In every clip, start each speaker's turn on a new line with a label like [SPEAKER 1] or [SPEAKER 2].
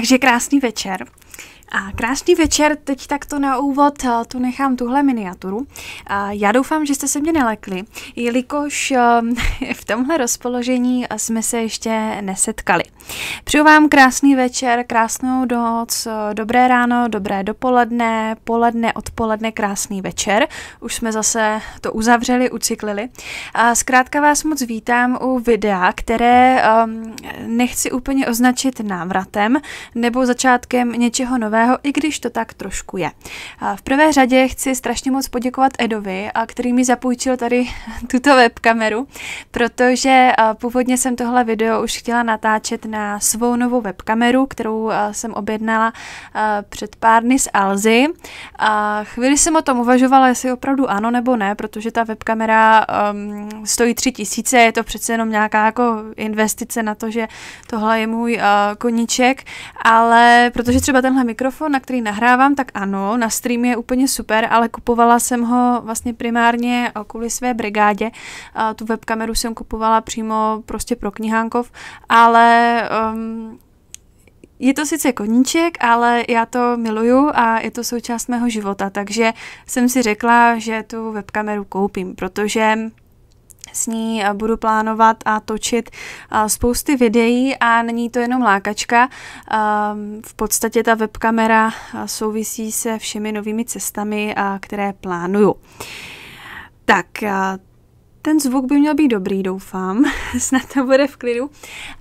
[SPEAKER 1] Takže krásný večer. A krásný večer, teď takto na úvod eh, tu nechám tuhle miniaturu. Já doufám, že jste se mě nelekli, jelikož eh, v tomhle rozpoložení eh, jsme se ještě nesetkali. Přeju vám krásný večer, krásnou noc, dobré ráno, dobré dopoledne, poledne, odpoledne, krásný večer. Už jsme zase to uzavřeli, ucyklili. Zkrátka vás moc vítám u videa, které ehm, nechci úplně označit návratem nebo začátkem něčeho nového, zajímavého, i když to tak trošku je. V prvé řadě chci strašně moc poděkovat Edovi, a který mi zapůjčil tady tuto webkameru, protože původně jsem tohle video už chtěla natáčet na svou novou webkameru, kterou jsem objednala před pár dny z Alzy. A chvíli jsem o tom uvažovala, jestli opravdu ano nebo ne, protože ta webkamera um, stojí tři tisíce, je to přece jenom nějaká jako investice na to, že tohle je můj uh, koníček, ale protože třeba tenhle mikrofon mikrofon, na který nahrávám, tak ano, na stream je úplně super, ale kupovala jsem ho vlastně primárně eh, kvůli své brigádě. Eh, tu webkameru jsem kupovala přímo prostě pro knihánkov, ale um, je to sice koníček, ale já to miluju a je to součást mého života, takže jsem si řekla, že tu webkameru koupím, protože s ní budu plánovat a točit spousty videí a není to jenom lákačka. V podstatě ta webkamera souvisí se všemi novými cestami, které plánuju. Tak, ten zvuk by měl být dobrý, doufám, snad to bude v klidu.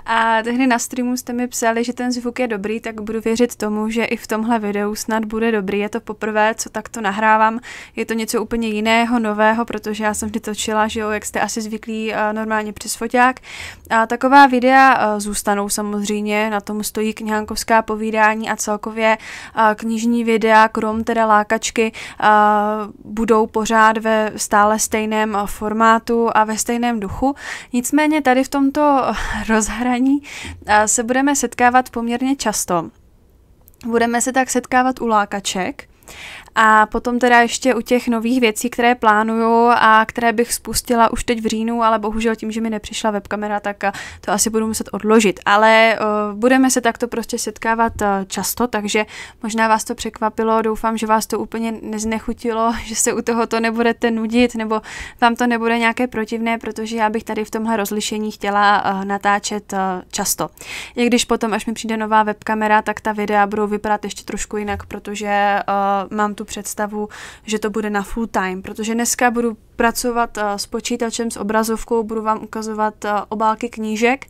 [SPEAKER 1] A tehdy na streamu jste mi psali, že ten zvuk je dobrý, tak budu věřit tomu, že i v tomhle videu snad bude dobrý. Je to poprvé, co takto nahrávám, je to něco úplně jiného, nového, protože já jsem vždy točila, že jo, jak jste asi zvyklí eh, normálně přes foťák. A taková videa eh, zůstanou samozřejmě, na tom stojí knihankovská povídání a celkově eh, knižní videa, krom teda lákačky, budou pořád ve stále stejném formátu tématu a ve stejném duchu. Nicméně tady v tomto rozhraní se budeme setkávat poměrně často. Budeme se tak setkávat u lákaček, a potom teda ještě u těch nových věcí, které plánuju a které bych spustila už teď v říjnu, ale bohužel tím, že mi nepřišla webkamera, tak eh, to asi budu muset odložit. Ale uh, budeme se takto prostě setkávat uh, často, takže možná vás to překvapilo. Doufám, že vás to úplně neznechutilo, že se u toho to nebudete nudit nebo vám to nebude nějaké protivné, protože já bych tady v tomhle rozlišení chtěla uh, natáčet uh, často. I když potom, až mi přijde nová webkamera, tak ta videa budou vypadat ještě trošku jinak, protože uh, mám tu představu, že to bude na full time, protože dneska budu pracovat eh, s počítačem, s obrazovkou, budu vám ukazovat eh, obálky knížek,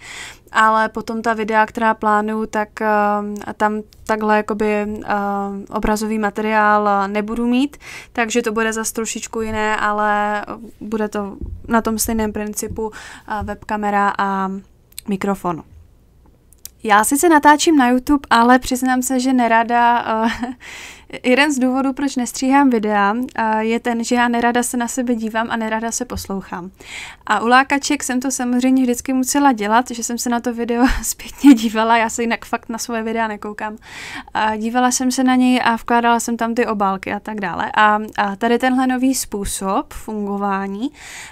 [SPEAKER 1] ale potom ta videa, která plánuju, tak eh, tam takhle jakoby obrazový materiál nebudu mít, takže to bude zase trošičku jiné, ale bude to na tom stejném principu webkamera a mikrofon. Já sice natáčím na YouTube, ale přiznám se, že nerada uh, Jeden z důvodů, proč nestříhám videa, eh, je ten, že já nerada se na sebe dívám a nerada se poslouchám. A u lákaček jsem to samozřejmě vždycky musela dělat, že jsem se na to video zpětně dívala, já se jinak fakt na svoje videa nekoukám. A dívala jsem se na něj a vkládala jsem tam ty obálky a tak dále. A, a tady tenhle nový způsob fungování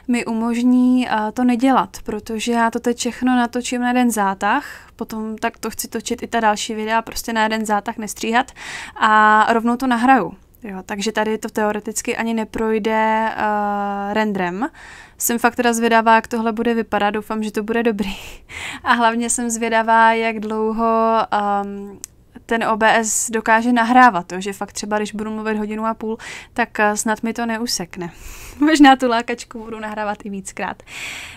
[SPEAKER 1] mi umožní eh, to nedělat, protože já to teď všechno natočím na jeden zátah, potom tak to chci točit i ta další videa, prostě na jeden zátah nestříhat a rovnou rovnou to nahraju. Jo, takže tady to teoreticky ani neprojde uh, rendrem. Jsem fakt teda zvědavá, jak tohle bude vypadat, doufám, že to bude dobrý. A hlavně jsem zvědavá, jak dlouho um, ten OBS dokáže nahrávat, to, že fakt třeba, když budu mluvit hodinu a půl, tak eh, snad mi to neusekne. Možná tu lákačku budu nahrávat i víckrát.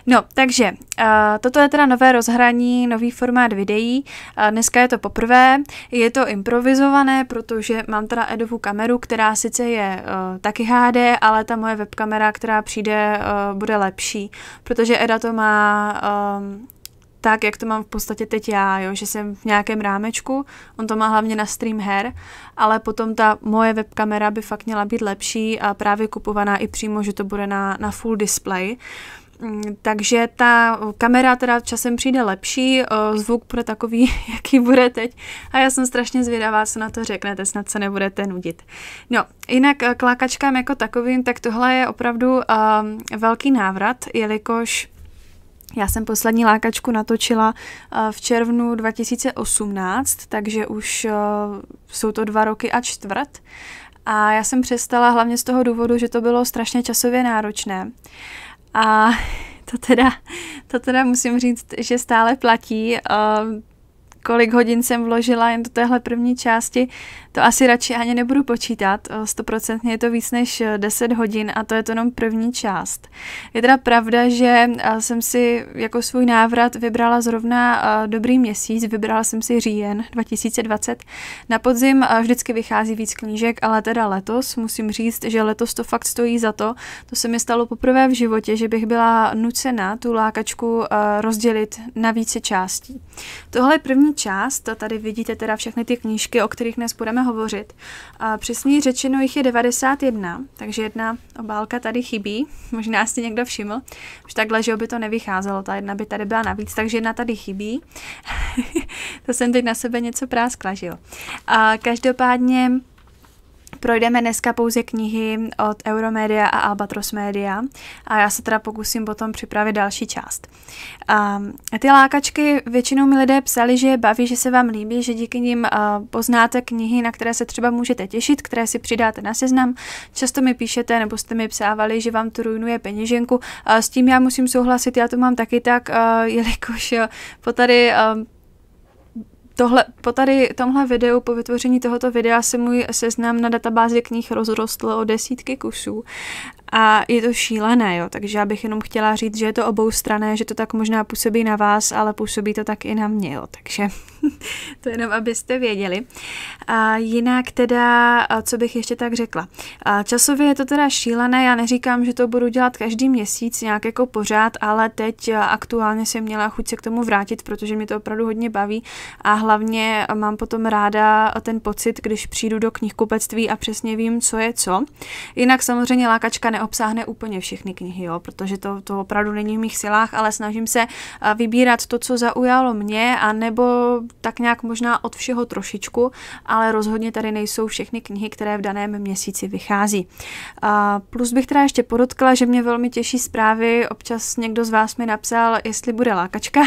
[SPEAKER 1] No, takže eh, toto je teda nové rozhraní, nový formát videí. Eh, dneska je to poprvé, je to improvizované, protože mám teda Edovu kameru, která sice je taky HD, ale ta moje webkamera, která přijde, bude lepší, protože Eda to má tak, jak to mám v podstatě teď já, jo? že jsem v nějakém rámečku, on to má hlavně na stream her, ale potom ta moje webkamera by fakt měla být lepší a právě kupovaná i přímo, že to bude na, na full display. Mm, takže ta kamera teda časem přijde lepší, eh, zvuk bude takový, jaký bude teď a já jsem strašně zvědavá, co na to řeknete, snad se nebudete nudit. No, jinak eh, klákačkám jako takovým, tak tohle je opravdu um, velký návrat, jelikož já jsem poslední lákačku natočila eh, v červnu 2018, takže už eh, jsou to dva roky a čtvrt. A já jsem přestala hlavně z toho důvodu, že to bylo strašně časově náročné. A to teda, to teda musím říct, že stále platí eh, kolik hodin jsem vložila jen do téhle první části, to asi radši ani nebudu počítat, eh, stoprocentně je to víc než 10 eh, hodin a to je to jenom první část. Je teda pravda, že eh, jsem si jako svůj návrat vybrala zrovna dobrý měsíc, vybrala jsem si říjen 2020. Na podzim vždycky vychází víc knížek, ale teda letos musím říct, že letos to fakt stojí za to. To se mi stalo poprvé v životě, že bych byla nucena tu lákačku rozdělit na více částí. Tohle je první část, tady vidíte teda všechny ty knížky, o kterých dnes budeme budeme hovořit. Přesněji řečeno jich je 91, takže jedna obálka tady chybí. Možná si někdo všiml. Už takhle, že by to nevycházelo, ta jedna by tady byla navíc, takže jedna tady chybí. to jsem teď na sebe něco práskla, že jo. A každopádně Projdeme dneska pouze knihy od Euromedia a Albatros Media a já se teda pokusím potom připravit další část. A ty lákačky většinou mi lidé psali, že je baví, že se vám líbí, že díky nim poznáte knihy, na které se třeba můžete těšit, které si přidáte na seznam. Často mi píšete nebo jste mi psávali, že vám to ruinuje peněženku. A s tím já musím souhlasit, já to mám taky tak, jelikož po tady Tohle, po tady tomhle videu, po vytvoření tohoto videa se můj seznam na databázi knih rozrostl o desítky kusů a je to šílené, jo, takže já bych jenom chtěla říct, že je to oboustrané, že to tak možná působí na vás, ale působí to tak i na mě, jo, takže to jenom, abyste věděli. A jinak teda, co bych ještě tak řekla. A časově je to teda šílené, já neříkám, že to budu dělat každý měsíc nějak jako pořád, ale teď aktuálně jsem měla chuť se k tomu vrátit, protože mi to opravdu hodně baví a hlavně mám potom ráda ten pocit, když přijdu do knihkupectví a přesně vím, co je co. Jinak samozřejmě lákačka neobsáhne úplně všechny knihy, jo, protože to, to opravdu není v mých silách, ale snažím se vybírat to, co zaujalo mě, a nebo tak nějak možná od všeho trošičku, ale rozhodně tady nejsou všechny knihy, které v daném měsíci vychází. A plus bych teda ještě podotkla, že mě velmi těší zprávy, občas někdo z vás mi napsal, jestli bude lákačka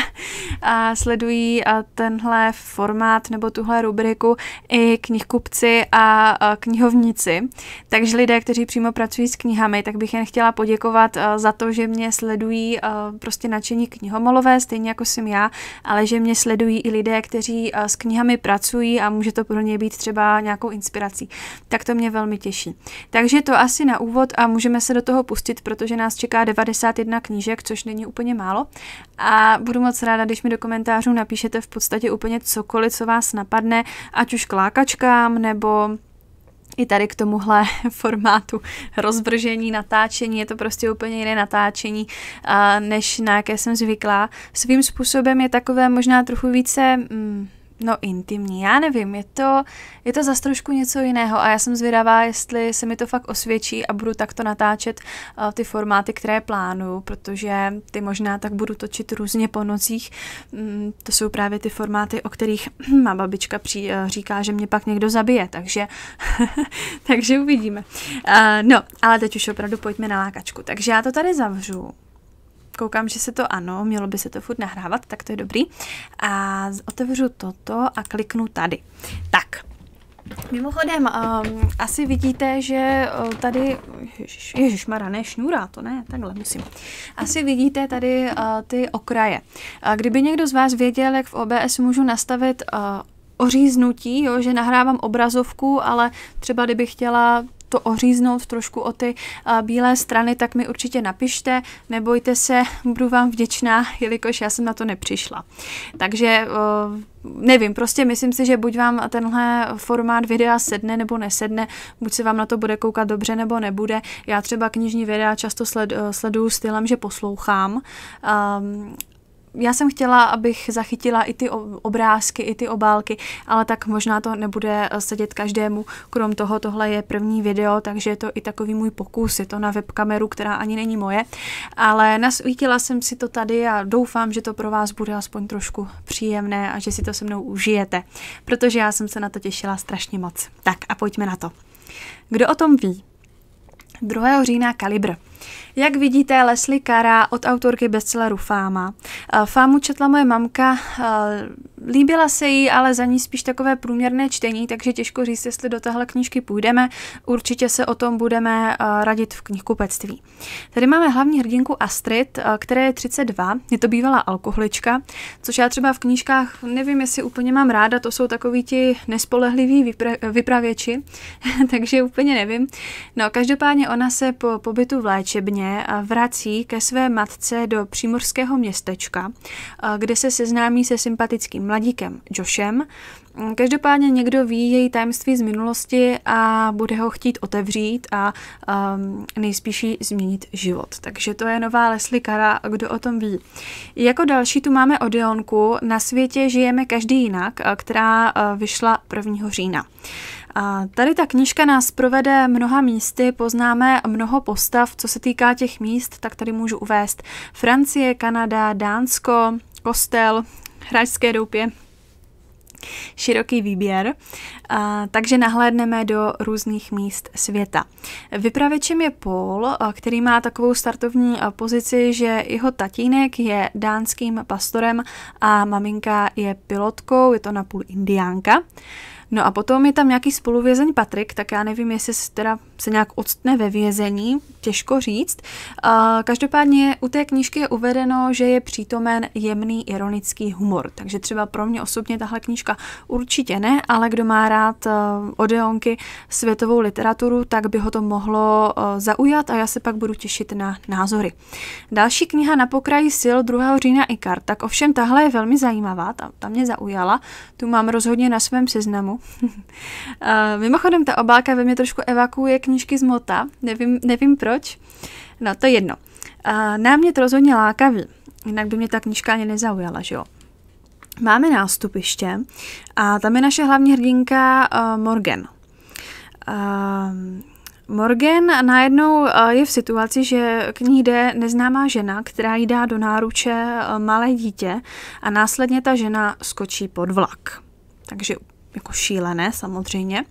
[SPEAKER 1] a sledují tenhle formát nebo tuhle rubriku i knihkupci a knihovníci. Takže lidé, kteří přímo pracují s knihami, tak bych jen chtěla poděkovat za to, že mě sledují prostě nadšení knihomolové, stejně jako jsem já, ale že mě sledují i lidé, kteří eh, s knihami pracují a může to pro ně být třeba nějakou inspirací. Tak to mě velmi těší. Takže to asi na úvod a můžeme se do toho pustit, protože nás čeká 91 knížek, což není úplně málo. A budu moc ráda, když mi do komentářů napíšete v podstatě úplně cokoliv, co vás napadne, ať už k lákačkám nebo i tady k tomuhle formátu rozbržení, natáčení, je to prostě úplně jiné natáčení, než na jaké jsem zvyklá. Svým způsobem je takové možná trochu více... Mm, No intimní, já nevím, je to, je to zase trošku něco jiného a já jsem zvědavá, jestli se mi to fakt osvědčí a budu takto natáčet uh, ty formáty, které plánuju, protože ty možná tak budu točit různě po nocích. Mm, to jsou právě ty formáty, o kterých má babička při, uh, říká, že mě pak někdo zabije, takže, takže uvidíme. Uh, no, ale teď už opravdu pojďme na lákačku. Takže já to tady zavřu koukám, že se to ano, mělo by se to furt nahrávat, tak to je dobrý. A otevřu toto a kliknu tady. Tak, Mimochodem, um, asi vidíte, že uh, tady, ježiš, ježiš Mara, ne šňůra, to ne, takhle musím. Asi vidíte tady uh, ty okraje. A kdyby někdo z vás věděl, jak v OBS můžu nastavit uh, oříznutí, jo, že nahrávám obrazovku, ale třeba kdybych chtěla to oříznout trošku o ty bílé strany, tak mi určitě napište, nebojte se, budu vám vděčná, jelikož já jsem na to nepřišla. Takže nevím, prostě myslím si, že buď vám tenhle formát videa sedne nebo nesedne, buď se vám na to bude koukat dobře nebo nebude. Já třeba knižní videa často sleduju stylem, že poslouchám já jsem chtěla, abych zachytila i ty obrázky, i ty obálky, ale tak možná to nebude eh, sedět každému. Krom toho, tohle je první video, takže je to i takový můj pokus. Je to na webkameru, která ani není moje, ale nasvítila jsem si to tady a doufám, že to pro vás bude aspoň trošku příjemné a že si to se mnou užijete, protože já jsem se na to těšila strašně moc. Tak a pojďme na to. Kdo o tom ví? 2. října Kalibr. Jak vidíte, Leslie Kara od autorky bestselleru Fáma. Eh, Fámu četla moje mamka, eh, líbila se jí, ale za ní spíš takové průměrné čtení, takže těžko říct, jestli do téhle knížky půjdeme. Určitě se o tom budeme eh, radit v knihkupectví. Tady máme hlavní hrdinku Astrid, která je 32, je to bývalá alkoholička, což já třeba v knížkách nevím, jestli úplně mám ráda, to jsou takový ti nespolehliví vypra- vypravěči, takže úplně nevím. No, každopádně ona se po pobytu v léči léčebně vrací ke své matce do přímorského městečka, kde se seznámí se sympatickým mladíkem Joshem. Každopádně někdo ví její tajemství z minulosti a bude ho chtít otevřít a um, nejspíš změnit život. Takže to je nová Leslie Kara, kdo o tom ví. Jako další tu máme Odeonku Na světě žijeme každý jinak, která vyšla 1. října. A tady ta knížka nás provede mnoha místy, poznáme mnoho postav, co se týká těch míst, tak tady můžu uvést Francie, Kanada, Dánsko, Kostel, Hráčské doupě, široký výběr, a, takže nahlédneme do různých míst světa. Vypravečem je Paul, a, který má takovou startovní a, pozici, že jeho tatínek je dánským pastorem a maminka je pilotkou, je to napůl indiánka. No a potom je tam nějaký spoluvězeň Patrik, tak já nevím, jestli teda se nějak odstne ve vězení, těžko říct. Každopádně u té knížky je uvedeno, že je přítomen jemný ironický humor, takže třeba pro mě osobně tahle knížka určitě ne, ale kdo má rád eh, Odeonky světovou literaturu, tak by ho to mohlo eh, zaujat a já se pak budu těšit na názory. Další kniha na pokraji sil 2. října Ikar, tak ovšem tahle je velmi zajímavá, ta, ta mě zaujala, tu mám rozhodně na svém seznamu. Eh, mimochodem ta obálka ve mě trošku evakuuje knihu knížky z Mota, nevím, nevím proč. No, to je jedno. mě námět rozhodně lákavý, jinak by mě ta knížka ani nezaujala, že jo. Máme nástupiště a tam je naše hlavní hrdinka uh, Morgan. Uh, Morgan najednou eh, je v situaci, že k ní jde neznámá žena, která jí dá do náruče malé dítě a následně ta žena skočí pod vlak. Takže jako šílené samozřejmě.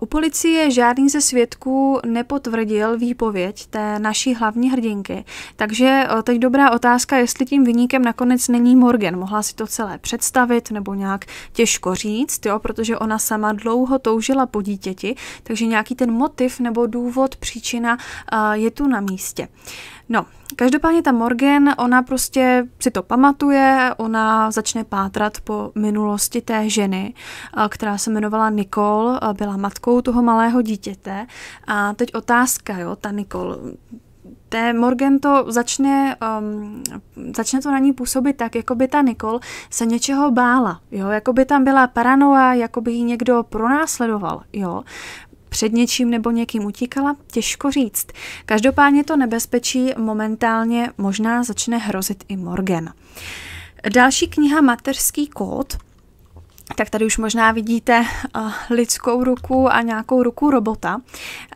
[SPEAKER 1] U policie žádný ze svědků nepotvrdil výpověď té naší hlavní hrdinky, takže eh, teď dobrá otázka, jestli tím vyníkem nakonec není Morgan. Mohla si to celé představit nebo nějak těžko říct, jo, protože ona sama dlouho toužila po dítěti, takže nějaký ten motiv nebo důvod, příčina eh, je tu na místě. No, každopádně ta Morgan, ona prostě si to pamatuje, ona začne pátrat po minulosti té ženy, eh, která se jmenovala Nicole, eh, byla matkou toho malého dítěte. A teď otázka, jo, ta Nicole, té Morgan to začne, um, začne to na ní působit tak, jako by ta Nicole se něčeho bála, jo, jako by tam byla paranoia, jako by ji někdo pronásledoval, jo před něčím nebo někým utíkala? Těžko říct. Každopádně to nebezpečí momentálně možná začne hrozit i Morgan. Další kniha Mateřský kód tak tady už možná vidíte uh, lidskou ruku a nějakou ruku robota.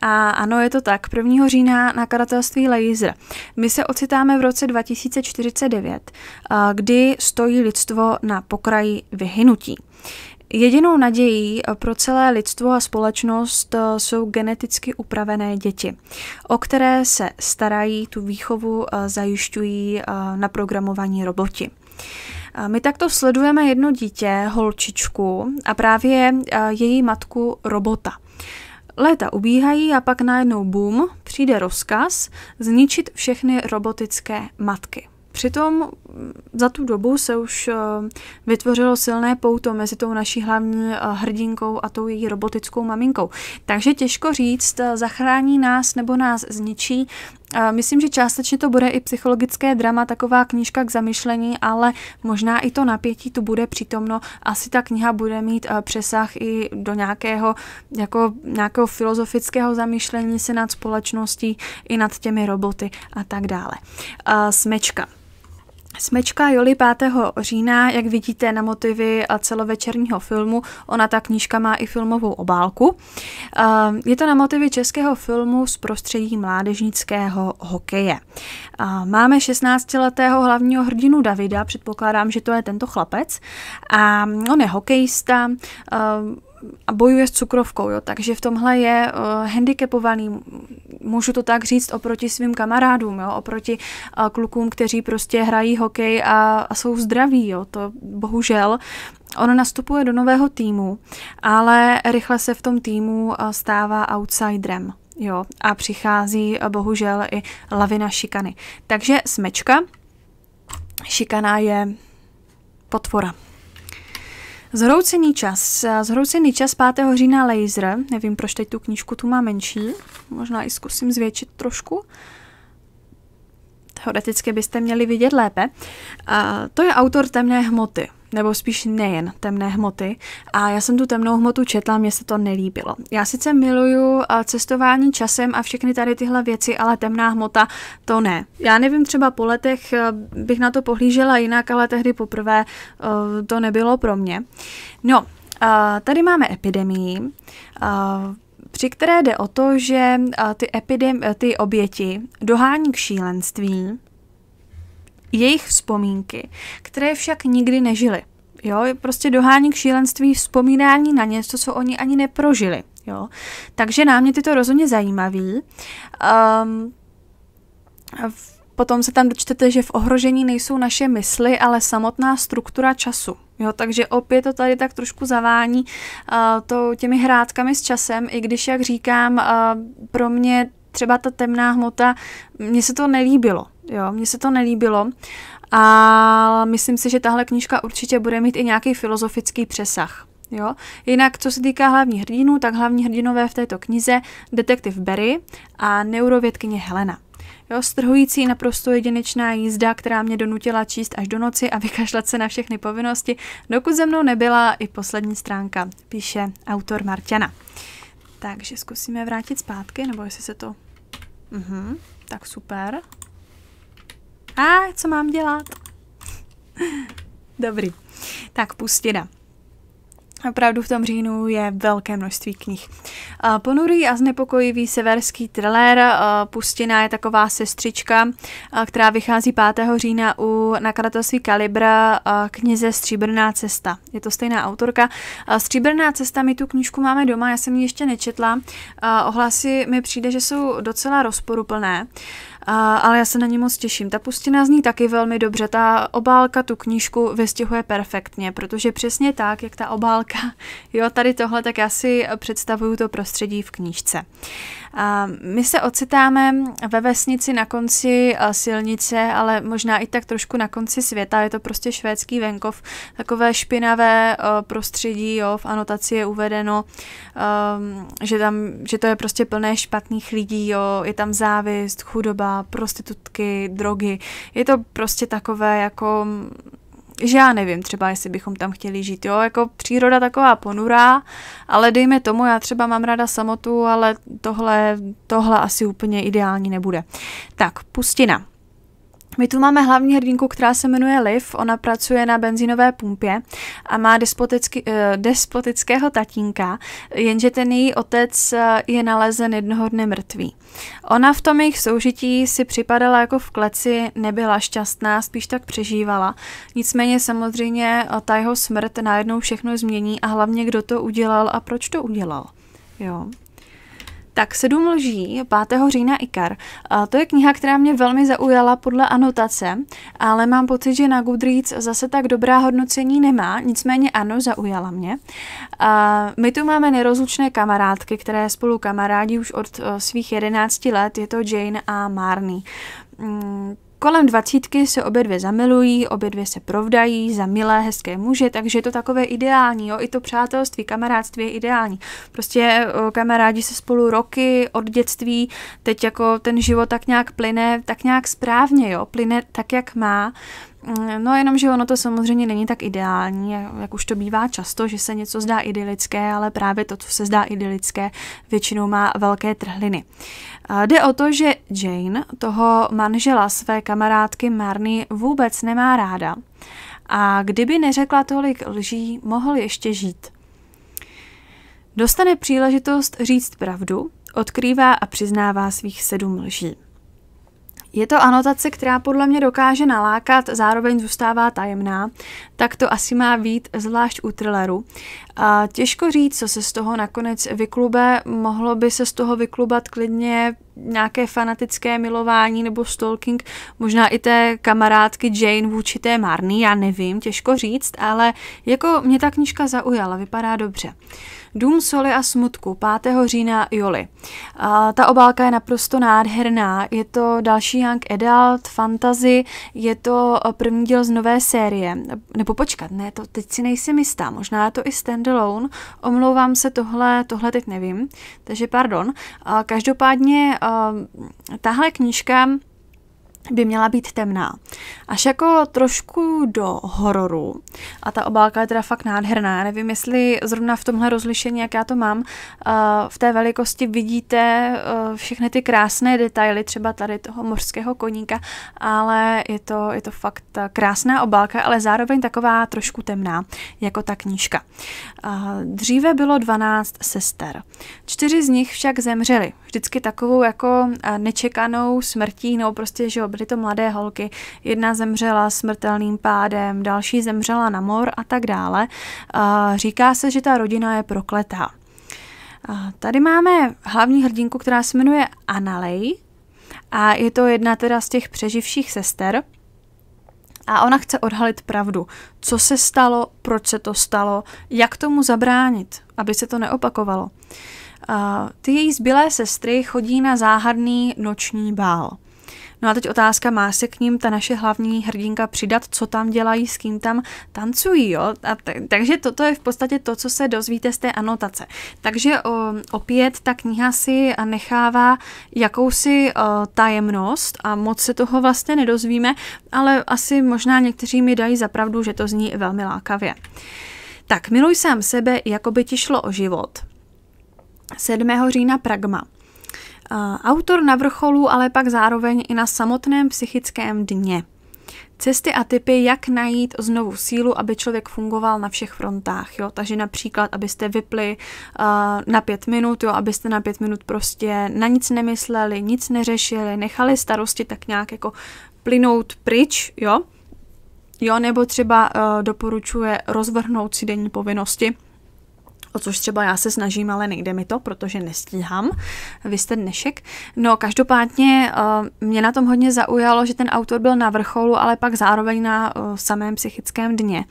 [SPEAKER 1] A ano, je to tak. 1. října nakladatelství Laser. My se ocitáme v roce 2049, uh, eh, kdy stojí lidstvo na pokraji vyhynutí. Jedinou nadějí eh, pro celé lidstvo a společnost eh, jsou geneticky upravené děti, o které se starají, tu výchovu eh, zajišťují naprogramovaní roboti. My takto sledujeme jedno dítě, holčičku, a právě její matku robota. Léta ubíhají a pak najednou boom, přijde rozkaz zničit všechny robotické matky. Přitom za tu dobu se už eh, vytvořilo silné pouto mezi tou naší hlavní eh, hrdinkou a tou její robotickou maminkou. Takže těžko říct, eh, zachrání nás nebo nás zničí, a myslím, že částečně to bude i psychologické drama, taková knížka k zamyšlení, ale možná i to napětí tu bude přítomno. Asi ta kniha bude mít eh, přesah i do nějakého, jako, nějakého filozofického zamyšlení se nad společností, i nad těmi roboty a tak dále. A smečka. Smečka Joli 5. října, jak vidíte na motivy celovečerního filmu, ona ta knížka má i filmovou obálku. Ehm, je to na motivy českého filmu z prostředí mládežnického hokeje. Ehm, máme 16-letého hlavního hrdinu Davida, předpokládám, že to je tento chlapec, a on je hokejista, ehm, a bojuje s cukrovkou, jo, takže v tomhle je uh, handicapovaný, můžu to tak říct, oproti svým kamarádům, jo, oproti uh, klukům, kteří prostě hrají hokej a, a jsou zdraví, jo, to bohužel Ono nastupuje do nového týmu, ale rychle se v tom týmu eh, stává outsiderem. Jo, a přichází bohužel i lavina šikany. Takže smečka, šikana je potvora. Zhroucený čas. Zhroucený čas 5. října Laser. Nevím, proč teď tu knížku tu má menší. Možná i zkusím zvětšit trošku. Teoreticky byste měli vidět lépe. A to je autor temné hmoty nebo spíš nejen temné hmoty. A já jsem tu temnou hmotu četla, mně se to nelíbilo. Já sice miluju eh, cestování časem a všechny tady tyhle věci, ale temná hmota to ne. Já nevím, třeba po letech eh, bych na to pohlížela jinak, ale tehdy poprvé eh, to nebylo pro mě. No, tady máme epidemii při které jde o to, že ty, epidem, ty oběti dohání k šílenství jejich vzpomínky, které však nikdy nežili. Jo, je prostě dohání k šílenství vzpomínání na něco, co oni ani neprožili. Jo? Takže náměty to rozhodně zajímavý. Um, potom se tam dočtete, že v ohrožení nejsou naše mysli, ale samotná struktura času. Jo, takže opět to tady tak trošku zavání uh, to těmi hrátkami s časem, i když, jak říkám, uh, pro mě třeba ta temná hmota, mně se to nelíbilo. Jo, mně se to nelíbilo. A myslím si, že tahle knížka určitě bude mít i nějaký filozofický přesah. Jo? Jinak, co se týká hlavní hrdinů, tak hlavní hrdinové v této knize detektiv Barry a neurovědkyně Helena. Jo, strhující naprosto jedinečná jízda, která mě donutila číst až do noci a vykašlat se na všechny povinnosti, dokud ze mnou nebyla i poslední stránka, píše autor Martiana. Takže zkusíme vrátit zpátky, nebo jestli se to... Mhm, tak super. A ah, co mám dělat? Dobrý. Tak pustina. Opravdu v tom říjnu je velké množství knih. Ponurý a znepokojivý severský thriller Pustina je taková sestřička, která vychází 5. října u nakladatelství Kalibra knize Stříbrná cesta. Je to stejná autorka. Stříbrná cesta, my tu knížku máme doma, já jsem ji ještě nečetla. Ohlasy mi přijde, že jsou docela rozporuplné a, ale já se na ní moc těším. Ta pustina zní taky velmi dobře, ta obálka tu knížku vystihuje perfektně, protože přesně tak, jak ta obálka, jo, tady tohle, tak já si představuju to prostředí v knížce. My se ocitáme ve vesnici na konci eh, silnice, ale možná i tak trošku na konci světa. Je to prostě švédský venkov, takové špinavé eh, prostředí, jo, v anotaci je uvedeno, ehm, že, tam, že to je prostě plné špatných lidí, jo, je tam závist, chudoba, prostitutky, drogy. Je to prostě takové jako že já nevím třeba, jestli bychom tam chtěli žít, jo, jako příroda taková ponurá, ale dejme tomu, já třeba mám ráda samotu, ale tohle, tohle asi úplně ideální nebude. Tak, pustina. My tu máme hlavní hrdinku, která se jmenuje Liv, ona pracuje na benzínové pumpě a má despotický, eh, despotického tatínka, jenže ten její otec eh, je nalezen jednoho dne mrtvý. Ona v tom jejich soužití si připadala jako v kleci, nebyla šťastná, spíš tak přežívala. Nicméně samozřejmě eh, ta jeho smrt najednou všechno změní a hlavně kdo to udělal a proč to udělal. Jo. Tak Sedm lží 5. října Ikar. A to je kniha, která mě velmi zaujala podle anotace, ale mám pocit, že na Goodreads zase tak dobrá hodnocení nemá, nicméně ano, zaujala mě. A my tu máme nerozlučné kamarádky, které spolu kamarádi už od eh, svých 11 let, je to Jane a Marnie mm, Kolem dvacítky se obě dvě zamilují, obě dvě se provdají za milé, hezké muže, takže je to takové ideální, jo, i to přátelství, kamarádství je ideální. Prostě o, kamarádi se spolu roky od dětství, teď jako ten život tak nějak plyne, tak nějak správně, jo, plyne tak, jak má. Mm, no jenom, že ono to samozřejmě není tak ideální, jak už to bývá často, že se něco zdá idylické, ale právě to, co se zdá idylické, většinou má velké trhliny. Jde o to, že Jane toho manžela své kamarádky Marny vůbec nemá ráda a kdyby neřekla tolik lží, mohl ještě žít. Dostane příležitost říct pravdu, odkrývá a přiznává svých sedm lží. Je to anotace, která podle mě dokáže nalákat, zároveň zůstává tajemná, tak to asi má být zvlášť u thrilleru. A těžko říct, co se z toho nakonec vyklube, mohlo by se z toho vyklubat klidně nějaké fanatické milování nebo stalking, možná i té kamarádky Jane vůči té Marny, já nevím, těžko říct, ale jako mě ta knižka zaujala, vypadá dobře. Dům soli a smutku 5. října Joli. A ta obálka je naprosto nádherná. Je to další Young Adult, fantasy, je to eh, první díl z nové série. Nebo počkat, ne, to teď si nejsem jistá, možná je to i standalone, omlouvám se tohle, tohle teď nevím, takže pardon. A každopádně a, eh, tahle knížka by měla být temná. Až jako trošku do hororu. A ta obálka je teda fakt nádherná. Já nevím, jestli zrovna v tomhle rozlišení, jak já to mám, v té velikosti vidíte e, všechny ty krásné detaily, třeba tady toho mořského koníka, ale je to, je to fakt krásná obálka, ale zároveň taková trošku temná, jako ta knížka. E, dříve bylo 12 sester. Čtyři z nich však zemřely. Vždycky takovou jako e, nečekanou smrtí, nebo prostě, že byly to mladé holky. Jedna zemřela smrtelným pádem, další zemřela na mor a tak dále. Říká se, že ta rodina je prokletá. Tady máme hlavní hrdinku, která se jmenuje Analej a je to jedna teda z těch přeživších sester a ona chce odhalit pravdu. Co se stalo, proč se to stalo, jak tomu zabránit, aby se to neopakovalo. Uh, ty její zbylé sestry chodí na záhadný noční bál. No a teď otázka, má se k ním ta naše hlavní hrdinka přidat, co tam dělají, s kým tam tancují, jo? A t- takže toto je v podstatě to, co se dozvíte z té anotace. Takže o, opět ta kniha si nechává jakousi o, tajemnost a moc se toho vlastně nedozvíme, ale asi možná někteří mi dají zapravdu, že to zní velmi lákavě. Tak, miluj sám sebe, jako by ti šlo o život. 7. října Pragma. Autor na vrcholu, ale pak zároveň i na samotném psychickém dně. Cesty a typy, jak najít znovu sílu, aby člověk fungoval na všech frontách. Jo? Takže například, abyste vypli uh, na pět minut, jo? abyste na pět minut prostě na nic nemysleli, nic neřešili, nechali starosti tak nějak jako plynout pryč, jo? Jo, nebo třeba uh, doporučuje rozvrhnout si denní povinnosti, O což třeba já se snažím, ale nejde mi to, protože nestíhám. Vy jste dnešek. No, každopádně eh, mě na tom hodně zaujalo, že ten autor byl na vrcholu, ale pak zároveň na eh, samém psychickém dně.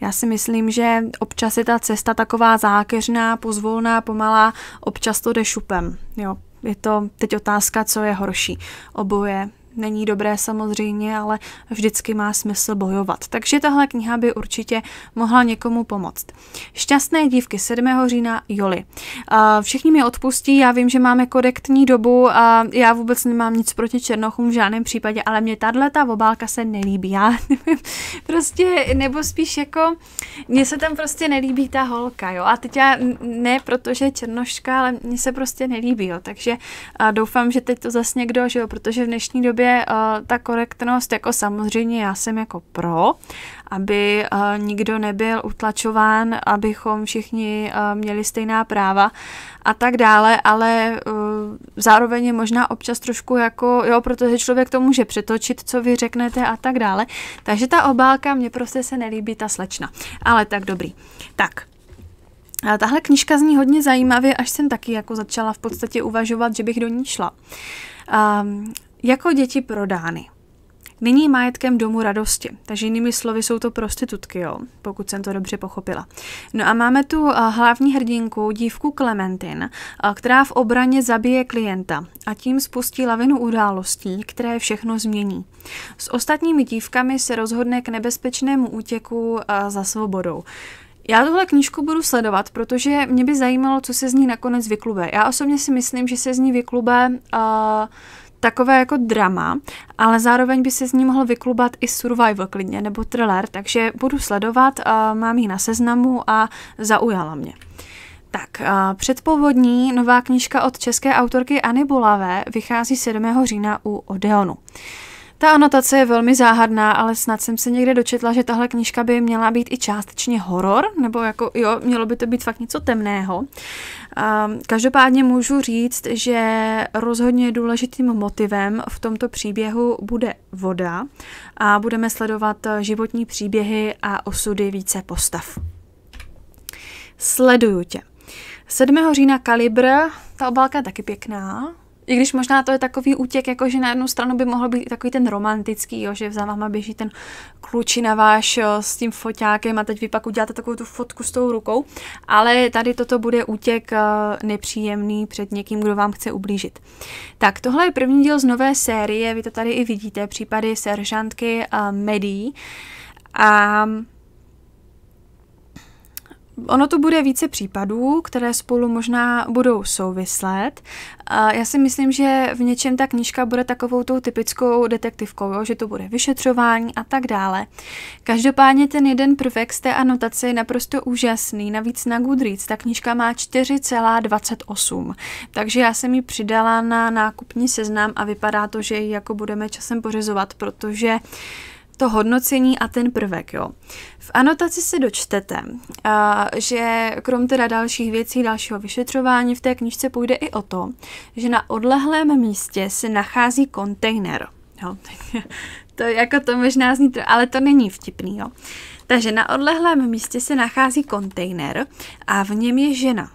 [SPEAKER 1] Já si myslím, že občas je ta cesta taková zákeřná, pozvolná, pomalá, občas to jde šupem. Jo, je to teď otázka, co je horší. Oboje není dobré samozřejmě, ale vždycky má smysl bojovat. Takže tahle kniha by určitě mohla někomu pomoct. Šťastné dívky 7. října Joli. Všichni mi odpustí, já vím, že máme korektní dobu a já vůbec nemám nic proti černochům v žádném případě, ale mě tahle ta obálka se nelíbí. Já nevím, prostě, nebo spíš jako, mně se tam prostě nelíbí ta holka, jo. A teď já ne, protože černoška, ale mně se prostě nelíbí, jo. Takže doufám, že teď to zase někdo, že jo, protože v dnešní době době uh, eh, ta korektnost, jako samozřejmě já jsem jako pro, aby uh, nikdo nebyl utlačován, abychom všichni uh, měli stejná práva a tak dále, ale uh, zároveň je možná občas trošku jako, jo, protože člověk to může přetočit, co vy řeknete a tak dále. Takže ta obálka mě prostě se nelíbí, ta slečna. Ale tak dobrý. Tak, a tahle knižka zní hodně zajímavě, až jsem taky jako začala v podstatě uvažovat, že bych do ní šla. Um, jako děti prodány. Není majetkem domu radosti, takže jinými slovy jsou to prostitutky, jo, pokud jsem to dobře pochopila. No a máme tu eh, hlavní hrdinku, dívku Clementin, eh, která v obraně zabije klienta a tím spustí lavinu událostí, které všechno změní. S ostatními dívkami se rozhodne k nebezpečnému útěku eh, za svobodou. Já tuhle knížku budu sledovat, protože mě by zajímalo, co se z ní nakonec vyklube. Já osobně si myslím, že se z ní vyklube uh, takové jako drama, ale zároveň by se z ní mohl vyklubat i survival klidně, nebo thriller, takže budu sledovat, mám ji na seznamu a zaujala mě. Tak, předpovodní nová knižka od české autorky Anny Bolavé vychází 7. října u Odeonu. Ta anotace je velmi záhadná, ale snad jsem se někde dočetla, že tahle knížka by měla být i částečně horor, nebo jako jo, mělo by to být fakt něco temného. Um, každopádně můžu říct, že rozhodně důležitým motivem v tomto příběhu bude voda a budeme sledovat životní příběhy a osudy více postav. Sleduju tě. 7. října Kalibr, ta obálka je taky pěkná, i když možná to je takový útěk, jako že na jednu stranu by mohl být takový ten romantický, jo, že za váma běží ten klučina váš jo, s tím foťákem a teď vy pak uděláte takovou tu fotku s tou rukou, ale tady toto bude útěk eh, nepříjemný před někým, kdo vám chce ublížit. Tak, tohle je první díl z nové série, vy to tady i vidíte, případy seržantky eh, a médií. A Ono to bude více případů, které spolu možná budou souvislet. Já si myslím, že v něčem ta knížka bude takovou tou typickou detektivkou, jo? že to bude vyšetřování a tak dále. Každopádně ten jeden prvek z té anotace je naprosto úžasný. Navíc na Goodreads ta knížka má 4,28, takže já jsem ji přidala na nákupní seznam a vypadá to, že ji jako budeme časem pořizovat, protože to hodnocení a ten prvek. Jo. V anotaci se dočtete, že krom teda dalších věcí, dalšího vyšetřování v té knižce půjde i o to, že na odlehlém místě se nachází kontejner. Jo, to jako to možná zní, ale to není vtipný. Jo. Takže na odlehlém místě se nachází kontejner a v něm je žena.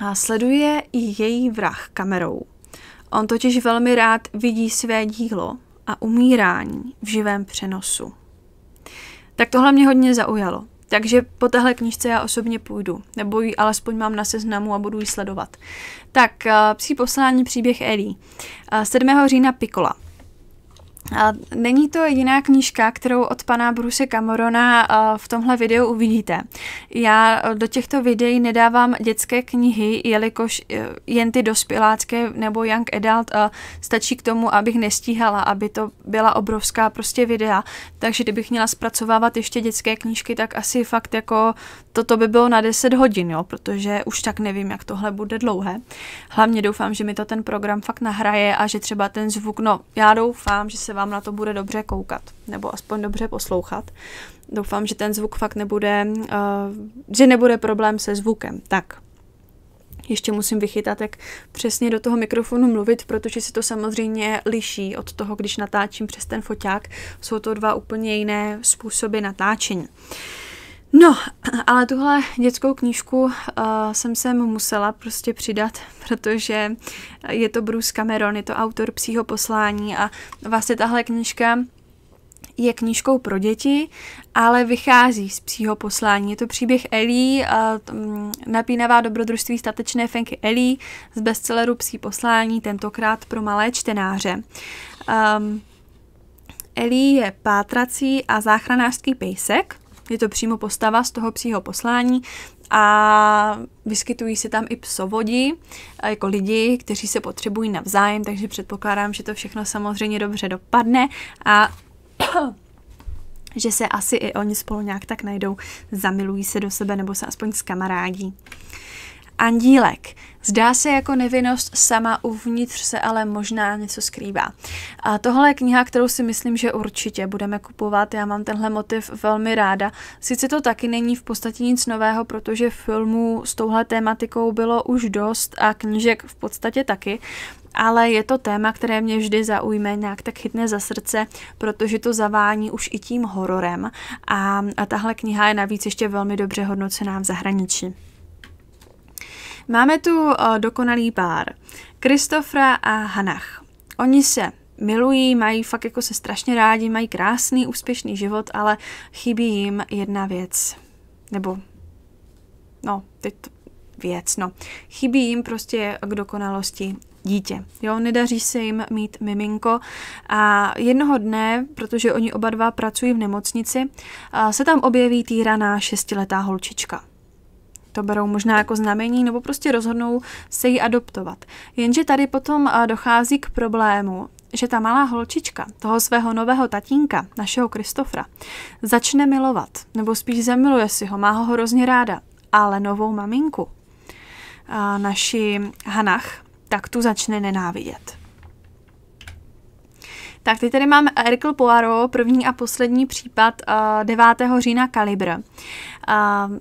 [SPEAKER 1] A sleduje i její vrah kamerou. On totiž velmi rád vidí své dílo a umírání v živém přenosu. Tak tohle mě hodně zaujalo. Takže po téhle knižce já osobně půjdu, nebo ji alespoň mám na seznamu a budu ji sledovat. Tak, eh, psí poslání příběh Elí. 7. Eh, října Pikola. A není to jediná knížka, kterou od pana Bruse Camorona v tomhle videu uvidíte. Já e, do těchto videí nedávám dětské knihy, jelikož e, jen ty dospělácké nebo young adult stačí k tomu, abych nestíhala, aby to byla obrovská prostě videa. Takže kdybych měla zpracovávat ještě dětské knížky, tak asi fakt jako toto by bylo na 10 hodin, jo, protože už tak nevím, jak tohle bude dlouhé. Hlavně doufám, že mi to ten program fakt nahraje a že třeba ten zvuk, no já doufám, že se vám na to bude dobře koukat, nebo aspoň dobře poslouchat. Doufám, že ten zvuk fakt nebude, uh, že nebude problém se zvukem. Tak, ještě musím vychytat, jak přesně do toho mikrofonu mluvit, protože se to samozřejmě liší od toho, když natáčím přes ten foťák. Jsou to dva úplně jiné způsoby natáčení. Uh, No, ale tuhle dětskou knížku uh, jsem sem musela prostě přidat, protože je to Bruce Cameron, je to autor psího poslání a vlastně tahle knížka je knížkou pro děti, ale vychází z psího poslání. Je to příběh Elí, mm, napínavá dobrodružství statečné fenky Elí z bestselleru Psí poslání, tentokrát pro malé čtenáře. Um, Elí je pátrací a záchranářský pejsek, je to přímo postava z toho psího poslání a vyskytují se tam i psovodi, jako lidi, kteří se potřebují navzájem, takže předpokládám, že to všechno samozřejmě dobře dopadne a že se asi i oni spolu nějak tak najdou, zamilují se do sebe nebo se aspoň kamarádí. Andílek. Zdá se jako nevinnost sama uvnitř se ale možná něco skrývá. A tohle je kniha, kterou si myslím, že určitě budeme kupovat. Já mám tenhle motiv velmi ráda. Sice to taky není v podstatě nic nového, protože filmů s touhle tématikou bylo už dost a knížek v podstatě taky, ale je to téma, které mě vždy zaujme, nějak tak chytne za srdce, protože to zavání už i tím hororem a, a tahle kniha je navíc ještě velmi dobře hodnocená v zahraničí. Máme tu eh, dokonalý pár. Kristofra a Hanach. Oni se milují, mají fakt jako se strašně rádi, mají krásný, úspěšný život, ale chybí jim jedna věc. Nebo, no, teď věc, no. Chybí jim prostě k dokonalosti dítě. Jo, nedaří se jim mít miminko a jednoho dne, protože oni oba dva pracují v nemocnici, eh, se tam objeví týraná šestiletá holčička to berou možná jako znamení nebo prostě rozhodnou se ji adoptovat. Jenže tady potom dochází k problému, že ta malá holčička toho svého nového tatínka, našeho Kristofra, začne milovat, nebo spíš zamiluje si ho, má ho hrozně ráda, ale novou maminku, a naši Hanach, tak tu začne nenávidět. Tak teď tady máme Erkel Poirot, první a poslední případ uh, 9. října Kalibr. Uh,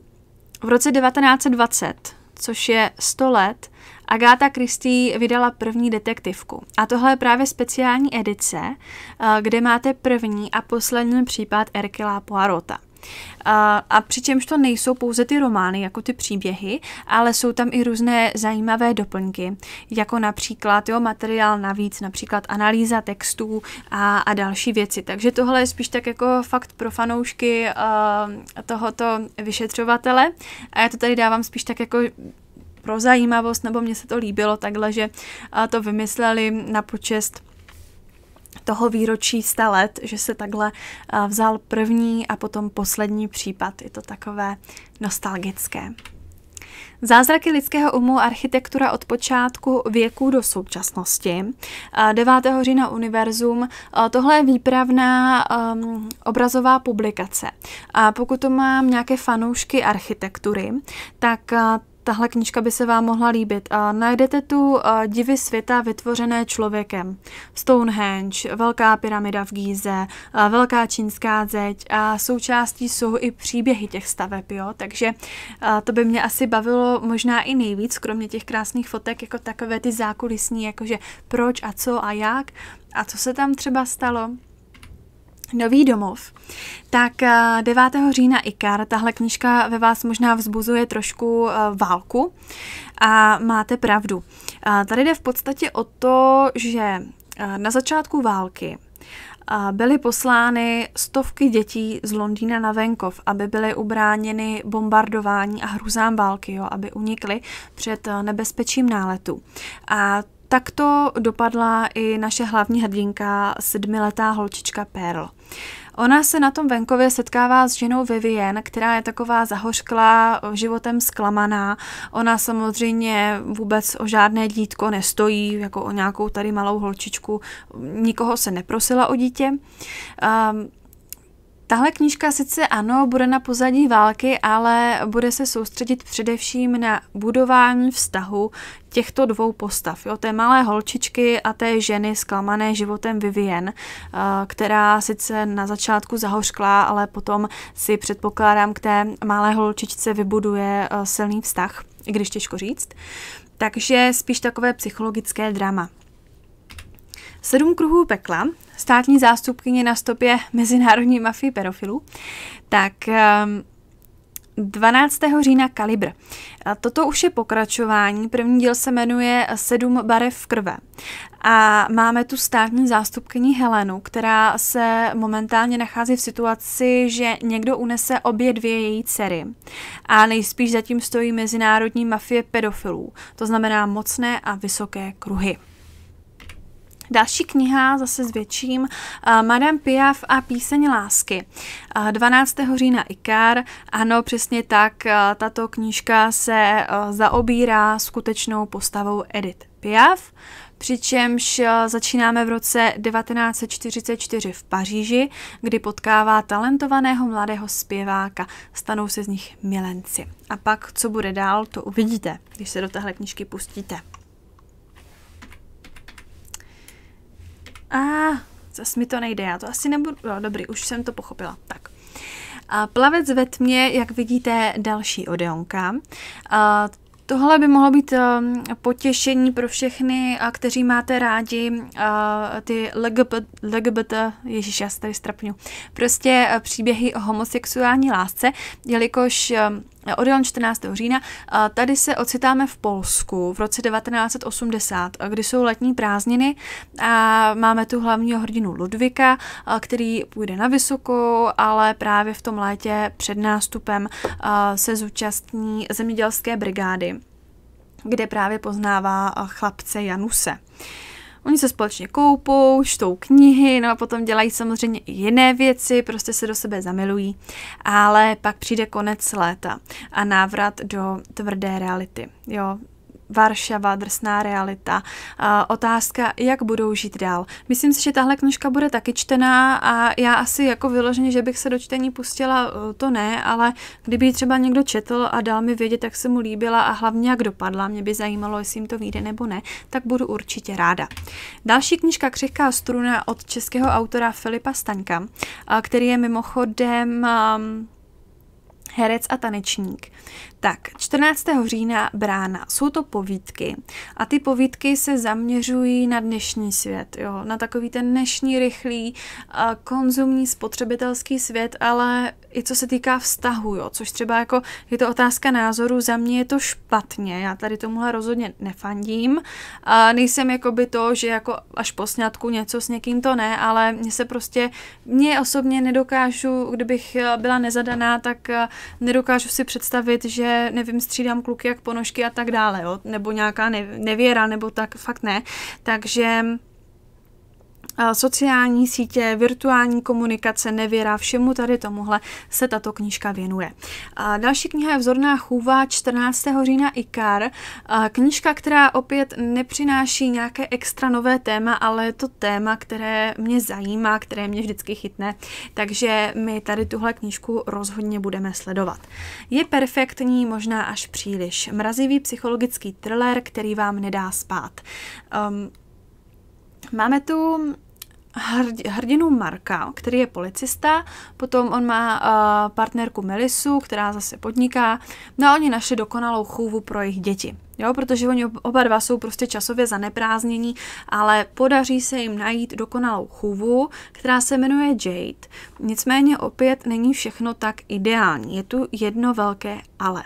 [SPEAKER 1] v roce 1920, což je 100 let, Agáta Kristý vydala první detektivku. A tohle je právě speciální edice, eh, kde máte první a poslední případ Erkela Poirota. A, a přičemž to nejsou pouze ty romány, jako ty příběhy, ale jsou tam i různé zajímavé doplňky, jako například jo, materiál navíc, například analýza textů a, a další věci. Takže tohle je spíš tak jako fakt pro fanoušky uh, tohoto vyšetřovatele. A já to tady dávám spíš tak jako pro zajímavost, nebo mně se to líbilo takhle, že to vymysleli na počest toho výročí 100 let, že se takhle eh, vzal první a potom poslední případ. Je to takové nostalgické. Zázraky lidského umu architektura od počátku věku do současnosti. 9. Eh, října Univerzum. Eh, tohle je výpravná um, obrazová publikace. A pokud to mám nějaké fanoušky architektury, tak tahle knižka by se vám mohla líbit. A najdete tu divy světa vytvořené člověkem. Stonehenge, Velká pyramida v Gíze, Velká čínská zeď a součástí jsou i příběhy těch staveb, jo? takže to by mě asi bavilo možná i nejvíc, kromě těch krásných fotek, jako takové ty zákulisní, jakože proč a co a jak a co se tam třeba stalo. Nový domov. Tak 9. Eh, října IKAR, tahle knižka ve vás možná vzbuzuje trošku eh, válku a máte pravdu. Eh, tady jde v podstatě o to, že na začátku války byly poslány stovky dětí z Londýna na venkov, aby byly ubráněny bombardování a hrůzám války, jo, aby unikly před nebezpečím náletu. A Takto dopadla i naše hlavní hrdinka, sedmiletá holčička Pearl. Ona se na tom venkově setkává s ženou Vivien, která je taková zahošklá, životem zklamaná. Ona samozřejmě vůbec o žádné dítko nestojí, jako o nějakou tady malou holčičku. Nikoho se neprosila o dítě. Um, Tahle knížka sice ano, bude na pozadí války, ale bude se soustředit především na budování vztahu těchto dvou postav, jo, té malé holčičky a té ženy zklamané životem Vivien, eh, která sice na začátku zahořklá, ale potom si předpokládám k té malé holčičce vybuduje eh, silný vztah, i když těžko říct. Takže spíš takové psychologické drama. Sedm kruhů pekla státní zástupkyně na stopě mezinárodní mafie pedofilů, tak 12. Ehm, října Kalibr. Toto už je pokračování. První díl se jmenuje Sedm barev krve. A máme tu státní zástupkyni Helenu, která se momentálně nachází v situaci, že někdo unese obě dvě její dcery. A nejspíš zatím stojí mezinárodní mafie pedofilů, to znamená mocné a vysoké kruhy. Další kniha, zase s větším, uh, Madame Piaf a píseň lásky. Uh, eh, 12. října Ikar, ano, přesně tak, uh, tato knížka se uh, zaobírá skutečnou postavou Edith Piaf, přičemž začínáme v roce 1944 v Paříži, kdy potkává talentovaného mladého zpěváka. Stanou se z nich milenci. A pak, co bude dál, to uvidíte, když se do téhle knížky pustíte. A zas mi to nejde, já to asi nebudu... No, dobrý, už jsem to pochopila. Tak. A plavec ve tmě, jak vidíte, další Odeonka. A Tohle by mohlo být ehm, potěšení pro všechny, a kteří máte rádi uh, ty LGBT, LGBT ježiš, já se tady strapňu, prostě e, příběhy o homosexuální lásce, jelikož ehm, Orion 14. října. Tady se ocitáme v Polsku v roce 1980, kdy jsou letní prázdniny a máme tu hlavního hrdinu Ludvika, který půjde na vysokou, ale právě v tom létě před nástupem se zúčastní zemědělské brigády, kde právě poznává chlapce Januse. Uh, Oni se společně koupou, čtou knihy, no a potom dělají samozřejmě i jiné věci, prostě se do sebe zamilují. Ale pak přijde konec léta a návrat do tvrdé reality. Jo, Varšava, drsná realita, otázka, jak budou žít dál. Myslím si, že tahle knižka bude taky čtená a já asi jako vyloženě, že bych se do čtení pustila, e, to ne, ale kdyby ji třeba někdo četl a dal mi vědět, jak se mu líbila a hlavně jak dopadla, mě by zajímalo, jestli jim to vyjde nebo ne, tak budu určitě ráda. Další knižka Křehká struna od českého autora Filipa Staňka, e, který je mimochodem e, herec a tanečník. Tak, 14. října brána. Jsou to povídky. A ty povídky se zaměřují na dnešní svět, jo? na takový ten dnešní rychlý konzumní spotřebitelský svět, ale i co se týká vztahu, jo? což třeba jako je to otázka názoru, za mě je to špatně, já tady tomuhle rozhodně nefandím. A nejsem jako by to, že jako až po snadku něco s někým to ne, ale mě se prostě, mě osobně nedokážu, kdybych eh, byla nezadaná, tak eh, nedokážu si představit, že že nevím, střídám kluky jak ponožky a tak dále, jo? nebo nějaká nevěra, nebo tak, fakt ne. Takže sociální sítě, virtuální komunikace, nevěra, všemu tady tomuhle se tato knížka věnuje. A další kniha je Vzorná chůva 14. října Ikar. A knížka, která opět nepřináší nějaké extra nové téma, ale je to téma, které mě zajímá, které mě vždycky chytne, takže my tady tuhle knížku rozhodně budeme sledovat. Je perfektní, možná až příliš. Mrazivý psychologický thriller, který vám nedá spát. Um, máme tu hrdinu Marka, který je policista, potom on má uh, partnerku Melisu, která zase podniká, no a oni našli dokonalou chůvu pro jejich děti. Jo, protože oni oba dva jsou prostě časově zaneprázdnění, ale podaří se jim najít dokonalou chůvu, která se jmenuje Jade. Nicméně opět není všechno tak ideální, je tu jedno velké ale.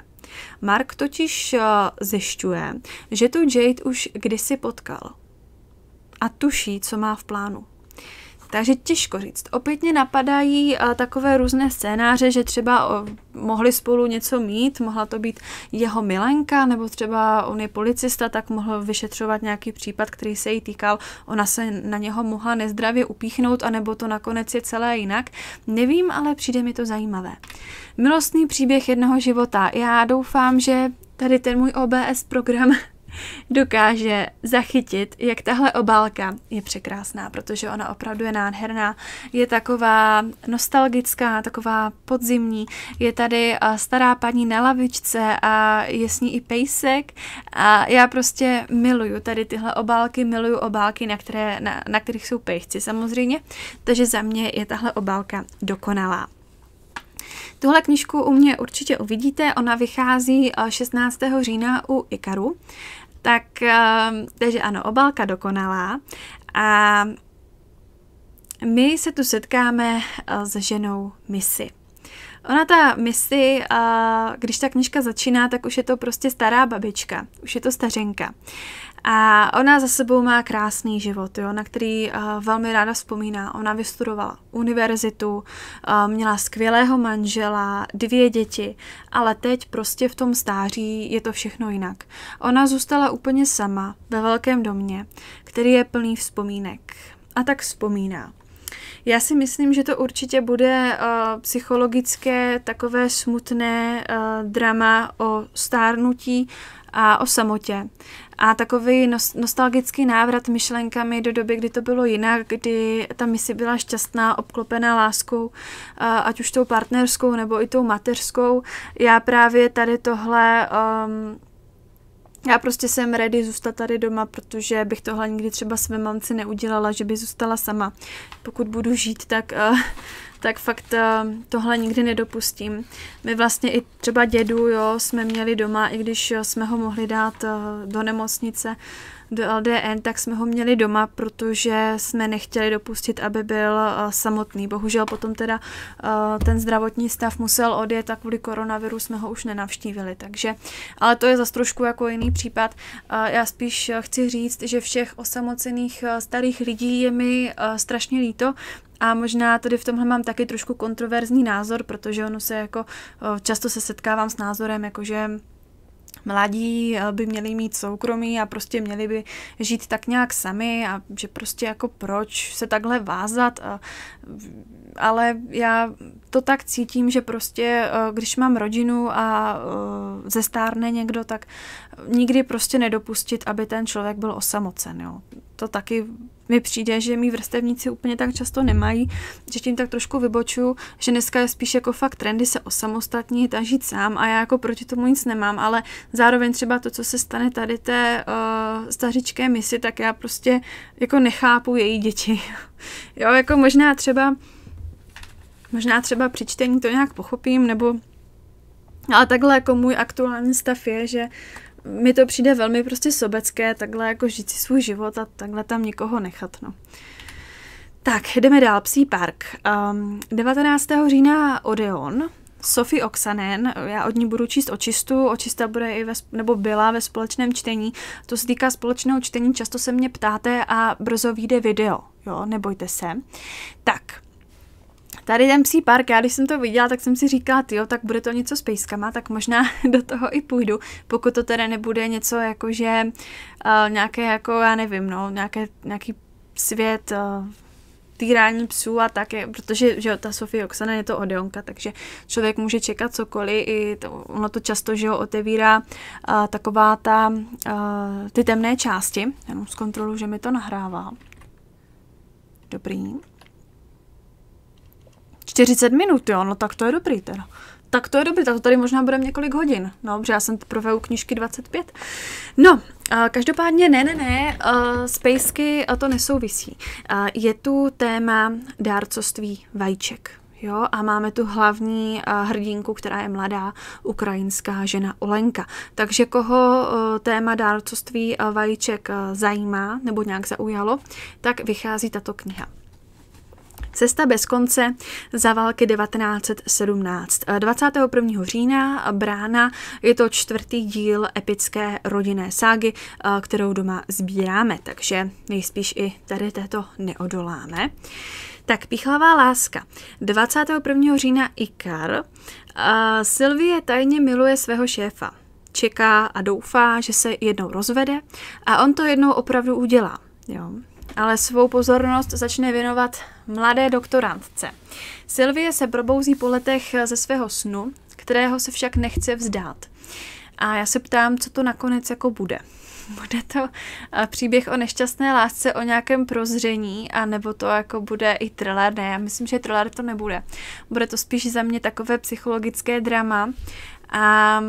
[SPEAKER 1] Mark totiž eh, zjišťuje, že tu Jade už kdysi potkal a tuší, co má v plánu. Takže těžko říct. Opět mě napadají eh, takové různé scénáře, že třeba mohli spolu něco mít, mohla to být jeho milenka, nebo třeba on je policista, tak mohl vyšetřovat nějaký případ, který se jí týkal, ona se na něho mohla nezdravě upíchnout, anebo to nakonec je celé jinak. Nevím, ale přijde mi to zajímavé. Milostný příběh jednoho života. Já doufám, že tady ten můj OBS program dokáže zachytit, jak tahle obálka je překrásná, protože ona opravdu je nádherná. Je taková nostalgická, taková podzimní. Je tady eh, stará paní na lavičce a je s ní i pejsek a já prostě miluju tady tyhle obálky, miluju obálky, na, které, na, na kterých jsou pejsci samozřejmě, takže za mě je tahle obálka dokonalá. Tuhle knižku u mě určitě uvidíte, ona vychází 16. Eh, října u Ikaru. Tak, ehm, takže ano, obálka dokonalá. A my se tu setkáme eh, s ženou Missy. Ona ta Missy, eh, když ta knižka začíná, tak už je to prostě stará babička, už je to stařenka. A ona za sebou má krásný život, jo, na který uh, velmi ráda vzpomíná. Ona vystudovala univerzitu, uh, měla skvělého manžela, dvě děti, ale teď prostě v tom stáří je to všechno jinak. Ona zůstala úplně sama ve velkém domě, který je plný vzpomínek. A tak vzpomíná. Já si myslím, že to určitě bude uh, psychologické takové smutné uh, drama o stárnutí a o samotě a takový nos, nostalgický návrat myšlenkami do doby, kdy to bylo jinak, kdy ta misi byla šťastná, obklopená láskou, ať už tou partnerskou nebo i tou mateřskou. Já právě tady tohle um, já prostě jsem ready zůstat tady doma, protože bych tohle nikdy třeba své mamce neudělala, že by zůstala sama. Pokud budu žít, tak uh, tak fakt eh, tohle nikdy nedopustím. My vlastně i třeba dědu, jo, jsme měli doma, i když eh, jsme ho mohli dát eh, do nemocnice, do LDN, tak jsme ho měli doma, protože jsme nechtěli dopustit, aby byl samotný. Bohužel potom teda ten zdravotní stav musel odjet a kvůli koronaviru jsme ho už nenavštívili, takže, ale to je zase trošku jako jiný případ. Já spíš chci říct, že všech osamocených starých lidí je mi strašně líto, a možná tady v tomhle mám taky trošku kontroverzní názor, protože ono se jako často se setkávám s názorem, jakože mladí eh, by měli mít soukromí a prostě měli by žít tak nějak sami a že prostě jako proč se takhle vázat. A, ale já to tak cítím, že prostě když mám rodinu a zestárne někdo, tak nikdy prostě nedopustit, aby ten člověk byl osamocen. Jo to taky mi přijde, že mý vrstevníci úplně tak často nemají, že tím tak trošku vybočuju, že dneska je spíš jako fakt trendy se osamostatnit a žít sám a já jako proti tomu nic nemám, ale zároveň třeba to, co se stane tady té uh, stařičké misi, tak já prostě jako nechápu její děti. jo, jako možná třeba možná třeba při čtení to nějak pochopím, nebo ale takhle jako můj aktuální stav je, že mi to přijde velmi prostě sobecké, takhle jako žít si svůj život a takhle tam někoho nechat, no. Tak, jdeme dál. Psí park. Um, ehm, 19. října Odeon, Sophie Oksanen, já od ní budu číst očistu, očista bude i ve, nebo byla ve společném čtení. To se týká společného čtení, často se mě ptáte a brzo vyjde video, jo, nebojte se. Tak, Tady ten psí park, já když jsem to viděla, tak jsem si říkala, jo, tak bude to něco s pejskama, tak možná do toho i půjdu, pokud to teda nebude něco že uh, eh, nějaké jako, já nevím, no, nějaké, nějaký svět uh, týrání psů a tak, je, protože že ta Sofie Oksana je to odeonka, takže člověk může čekat cokoliv, i to, ono to často, že jo, otevírá uh, taková ta, uh, ty temné části, jenom zkontroluji, že mi to nahrává. Dobrý. 40 minut, jo, no tak to je dobrý teda. Tak to je dobrý, tak to tady možná bude několik hodin. No, protože já jsem teprve u knížky 25. No, a každopádně ne, ne, ne, uh, spacey a to nesouvisí. Uh, je tu téma dárcovství vajíček. Jo, a máme tu hlavní uh, hrdinku, která je mladá ukrajinská žena Olenka. Takže koho uh, téma dárcovství uh, vajíček uh, zajímá nebo nějak zaujalo, tak vychází tato kniha. Cesta bez konce za války 1917. 21. Eh, října eh, Brána je to čtvrtý díl epické rodinné ságy, eh, kterou doma sbíráme, takže nejspíš i tady této neodoláme. Tak píchlavá láska. 21. října Ikar. Sylvie tajně miluje svého šéfa. Čeká a doufá, že se jednou rozvede a on to jednou opravdu udělá. Jo ale svou pozornost začne věnovat mladé doktorantce. Sylvie se probouzí po letech ze svého snu, kterého se však nechce vzdát. A já se ptám, co to nakonec jako bude. Bude to eh, příběh o nešťastné lásce, o nějakém prozření, a nebo to jako bude i thriller? Ne, já myslím, že thriller to nebude. Bude to spíš za mě takové psychologické drama. A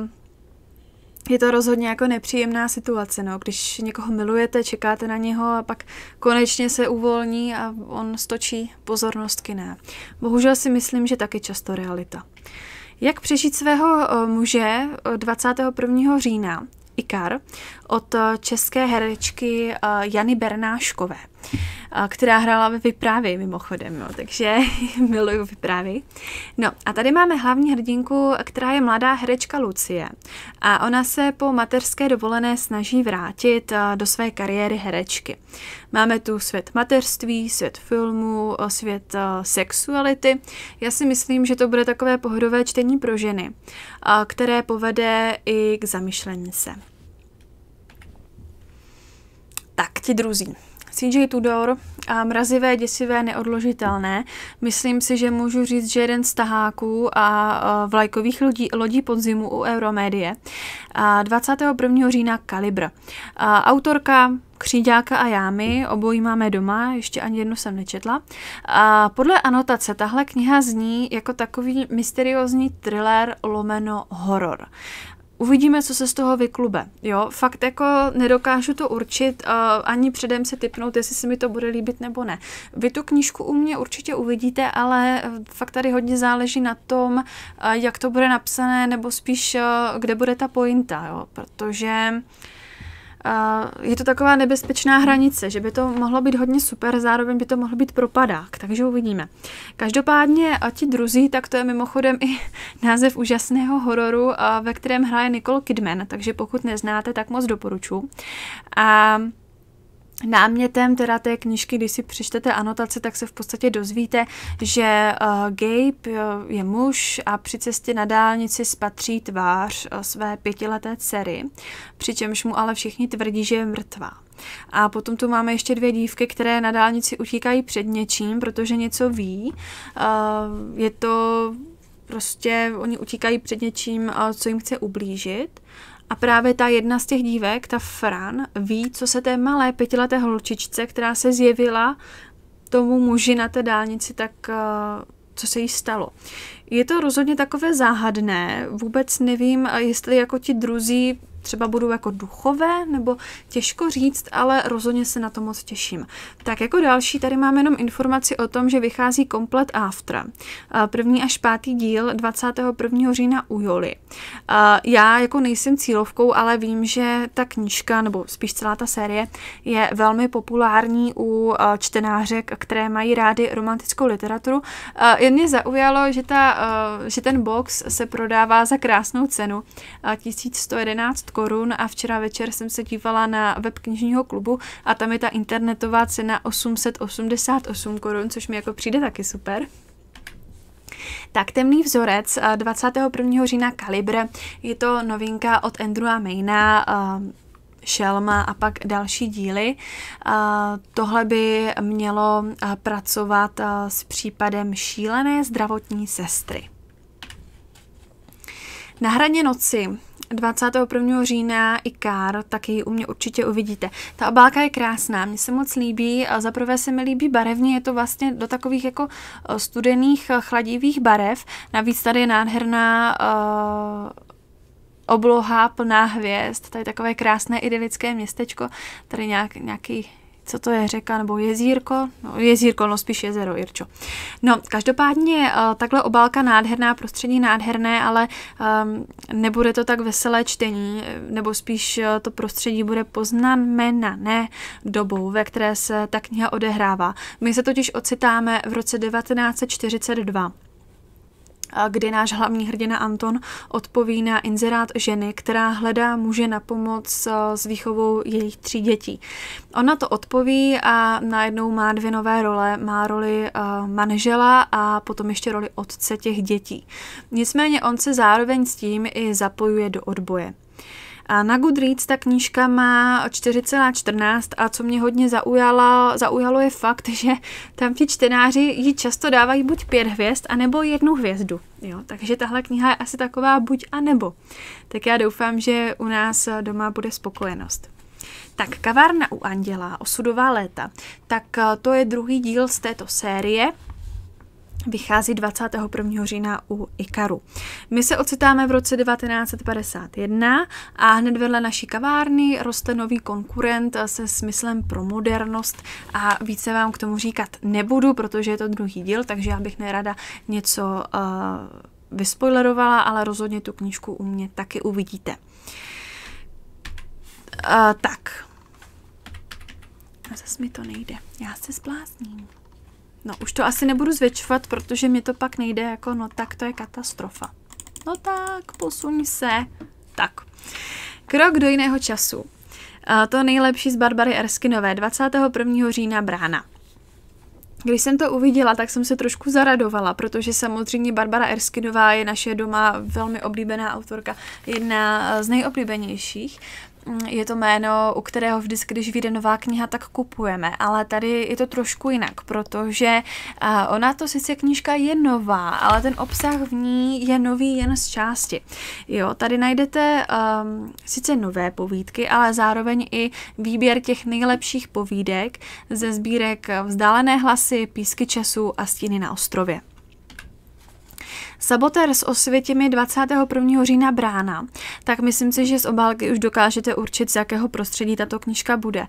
[SPEAKER 1] je to rozhodně jako nepříjemná situace, no. Když někoho milujete, čekáte na něho a pak konečně se uvolní a on stočí pozornost k jiné. Bohužel si myslím, že taky často realita. Jak přežít svého eh, muže 21. Eh, října? Ikar od eh, české herečky Jany Bernáškové která hrála ve Vyprávy mimochodem, jo. takže miluju Vyprávy. No a tady máme hlavní hrdinku, která je mladá herečka Lucie a ona se po mateřské dovolené snaží vrátit do své kariéry herečky. Máme tu svět mateřství, svět filmu, svět sexuality. Já si myslím, že to bude takové pohodové čtení pro ženy, které povede i k zamyšlení se. Tak, ti druzí. CJ Tudor a mrazivé, děsivé, neodložitelné. Myslím si, že můžu říct, že jeden z taháků a vlajkových lodí, lodí podzimu u Euromedie. 21. října Kalibr. Autorka Kříďáka a Jámy, obojí máme doma, ještě ani jednu jsem nečetla. A podle anotace tahle kniha zní jako takový mysteriózní thriller lomeno horor. Uvidíme, co se z toho vyklube. Jo, fakt jako nedokážu to určit, uh, ani předem se typnout, jestli se mi to bude líbit nebo ne. Vy tu knížku u mě určitě uvidíte, ale e, fakt tady hodně záleží na tom, uh, jak to bude napsané, nebo spíš, uh, kde bude ta pointa, jo, protože uh, je to taková nebezpečná hranice, že by to mohlo být hodně super, zároveň by to mohlo být propadák, takže uvidíme. Každopádně a ti druzí, tak to je mimochodem i název úžasného hororu, ve kterém hraje Nicole Kidman, takže pokud neznáte, tak moc doporučuji. Námětem teda té knižky, když si přečtete anotace, tak se v podstatě dozvíte, že uh, Gabe eh, je muž a při cestě na dálnici spatří tvář uh, své pětileté dcery, přičemž mu ale všichni tvrdí, že je mrtvá. A potom tu máme ještě dvě dívky, které na dálnici utíkají před něčím, protože něco ví. Uh, je to prostě oni utíkají před něčím, co jim chce ublížit. A právě ta jedna z těch dívek, ta Fran, ví, co se té malé pětileté holčičce, která se zjevila tomu muži na té dálnici, tak eh, co se jí stalo. Je to rozhodně takové záhadné, vůbec nevím, jestli jako ti druzí třeba budou jako duchové, nebo těžko říct, ale rozhodně se na to moc těším. Tak jako další tady máme jenom informaci o tom, že vychází komplet After. První až pátý díl 21. října u Joli. Já jako nejsem cílovkou, ale vím, že ta knížka, nebo spíš celá ta série, je velmi populární u čtenářek, které mají rády romantickou literaturu. Jen mě zaujalo, že, ta, že ten box se prodává za krásnou cenu 1111 korun a včera večer jsem se dívala na web knižního klubu a tam je ta internetová cena 888 korun, což mi jako přijde taky super. Tak temný vzorec 21. Eh, října Kalibre je to novinka od Andrewa Mayna, Šelma eh, a pak další díly. Eh, tohle by mělo pracovat s případem šílené zdravotní sestry. Na hraně noci 21. října kár, tak ji u mě určitě uvidíte. Ta obálka je krásná, mně se moc líbí, zaprvé se mi líbí barevně, je to vlastně do takových jako eh, studených, eh, chladivých barev, navíc tady je nádherná uh, obloha plná hvězd, tady takové krásné idylické městečko, tady nějak, nějaký co to je řeka nebo jezírko, no, jezírko, no spíš jezero, Irčo. No, každopádně eh, takhle obálka nádherná, prostředí nádherné, ale um, nebude to tak veselé čtení, eh, nebo spíš eh, to prostředí bude ne dobou, ve které se ta kniha odehrává. My se totiž ocitáme v roce 1942 kdy náš hlavní hrdina Anton odpoví na inzerát ženy, která hledá muže na pomoc eh, s výchovou jejich tří dětí. Ona to odpoví a najednou má dvě nové role. Má roli eh, manžela a potom ještě roli otce těch dětí. Nicméně on se zároveň s tím i zapojuje do odboje. A na Goodreads ta knížka má 4,14 a co mě hodně zaujala, zaujalo je fakt, že tam ti čtenáři ji často dávají buď pět hvězd, anebo jednu hvězdu. Jo, takže tahle kniha je asi taková buď a nebo. Tak já doufám, že u nás doma bude spokojenost. Tak kavárna u Anděla, osudová léta, tak to je druhý díl z této série vychází 21. října u Ikaru. My se ocitáme v roce 1951 a hned vedle naší kavárny roste nový konkurent se smyslem pro modernost a více vám k tomu říkat nebudu, protože je to druhý díl, takže já bych nerada něco uh, vyspoilerovala, ale rozhodně tu knížku u mě taky uvidíte. Uh, tak. A zase mi to nejde. Já se zblázním. No, už to asi nebudu zvětšovat, protože mi to pak nejde jako, no tak to je katastrofa. No tak, posuň se. Tak. Krok do jiného času. A to nejlepší z Barbary Erskinové, 21. října brána. Když jsem to uviděla, tak jsem se trošku zaradovala, protože samozřejmě Barbara Erskinová je naše doma velmi oblíbená autorka, jedna z nejoblíbenějších, Mm, je to jméno, u kterého vždycky, když vyjde nová kniha, tak kupujeme. Ale tady je to trošku jinak, protože ona to sice knížka je nová, ale ten obsah v ní je nový jen z části. Jo, tady najdete um, sice nové povídky, ale zároveň i výběr těch nejlepších povídek ze sbírek Vzdálené hlasy, Písky času a Stíny na ostrově. Sabotér s osvětěmi 21. října Brána, tak myslím si, že z obálky už dokážete určit, z jakého prostředí tato knižka bude.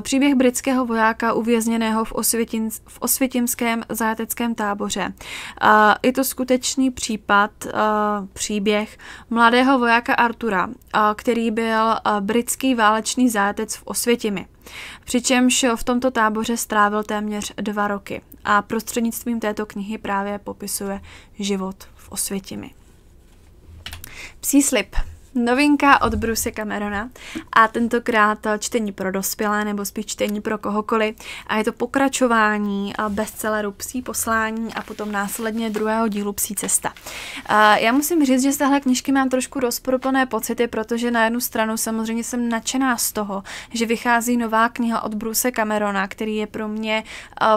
[SPEAKER 1] Příběh britského vojáka uvězněného v, Osvětin, v osvětimském zajateckém táboře. Je to skutečný případ, příběh mladého vojáka Artura, který byl britský válečný zajatec v Osvětimi. Přičemž v tomto táboře strávil téměř dva roky a prostřednictvím této knihy právě popisuje život v Osvětimi. Psí slib. Novinka od Bruce Camerona a tentokrát čtení pro dospělé nebo spíš čtení pro kohokoliv a je to pokračování bestselleru Psí poslání a potom následně druhého dílu Psí cesta. Já musím říct, že z téhle knižky mám trošku rozproplné pocity, protože na jednu stranu samozřejmě jsem nadšená z toho, že vychází nová kniha od Bruce Camerona, který je pro mě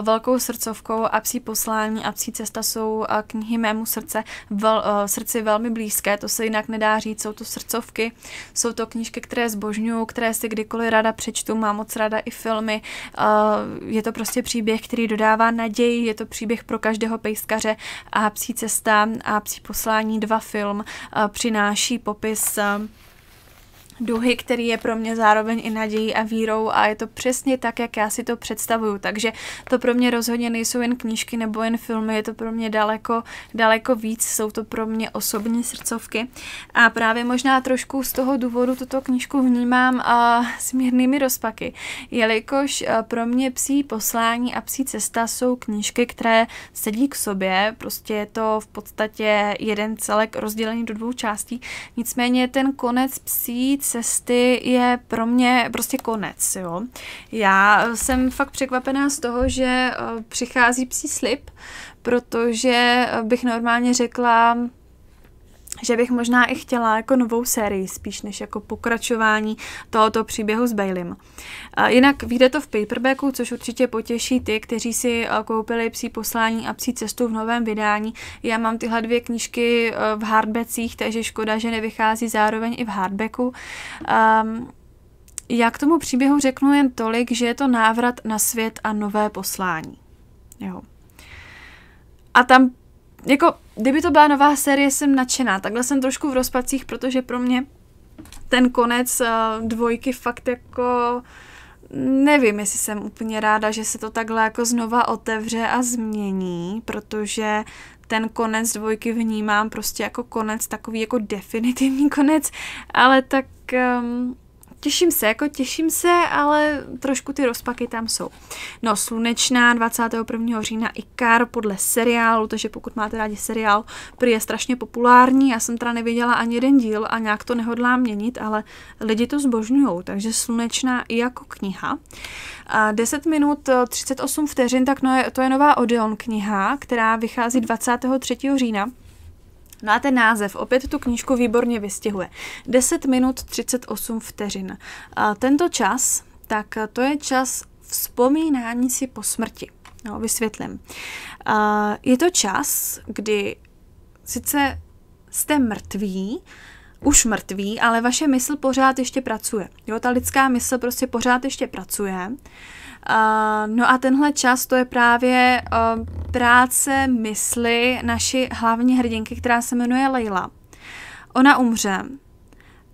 [SPEAKER 1] velkou srdcovkou a Psí poslání a Psí cesta jsou knihy mému srdce, vel, srdci velmi blízké, to se jinak nedá říct, jsou to srdce srdcovky. Jsou to knížky, které zbožňuju, které si kdykoliv ráda přečtu, mám moc ráda i filmy. Je to prostě příběh, který dodává naději, je to příběh pro každého pejskaře a psí cesta a psí poslání dva film přináší popis duhy, který je pro mě zároveň i nadějí a vírou a je to přesně tak, jak já si to představuju. Takže to pro mě rozhodně nejsou jen knížky nebo jen filmy, je to pro mě daleko, daleko víc, jsou to pro mě osobní srdcovky. A právě možná trošku z toho důvodu tuto knížku vnímám uh, s mírnými rozpaky, jelikož uh, pro mě psí poslání a psí cesta jsou knížky, které sedí k sobě, prostě je to v podstatě jeden celek rozdělený do dvou částí. Nicméně ten konec psí cesty je pro mě prostě konec, jo. Já jsem fakt překvapená z toho, že eh, přichází psí slib, protože eh, bych normálně řekla, že bych možná i chtěla jako novou sérii, spíš než jako pokračování tohoto příběhu s Baileym. Jinak vyjde to v paperbacku, což určitě potěší ty, kteří si eh, koupili psí poslání a psí cestu v novém vydání. Já mám tyhle dvě knížky eh, v hardbackích, takže škoda, že nevychází zároveň i v hardbacku. Um, já k tomu příběhu řeknu jen tolik, že je to návrat na svět a nové poslání. Jo. A tam jako, kdyby to byla nová série, jsem nadšená. Takhle jsem trošku v rozpadcích, protože pro mě ten konec uh, dvojky fakt jako nevím, jestli jsem úplně ráda, že se to takhle jako znova otevře a změní, protože ten konec dvojky vnímám prostě jako konec, takový jako definitivní konec, ale tak um, těším se, jako těším se, ale trošku ty rozpaky tam jsou. No, slunečná 21. října Ikar podle seriálu, takže pokud máte rádi seriál, prý je strašně populární, já jsem teda neviděla ani jeden díl a nějak to nehodlám měnit, ale lidi to zbožňují, takže slunečná i jako kniha. A 10 minut 38 eh, vteřin, tak no je, to je nová Odeon kniha, která vychází 23. října. No a ten název opět tu knížku výborně vystihuje. 10 minut 38 vteřin. A tento čas, tak to je čas vzpomínání si po smrti. No, vysvětlím. A je to čas, kdy sice jste mrtví, už mrtví, ale vaše mysl pořád ještě pracuje. Jo, ta lidská mysl prostě pořád ještě pracuje no a tenhle čas to je právě uh, práce mysli naší hlavní hrdinky, která se jmenuje Leila. Ona umře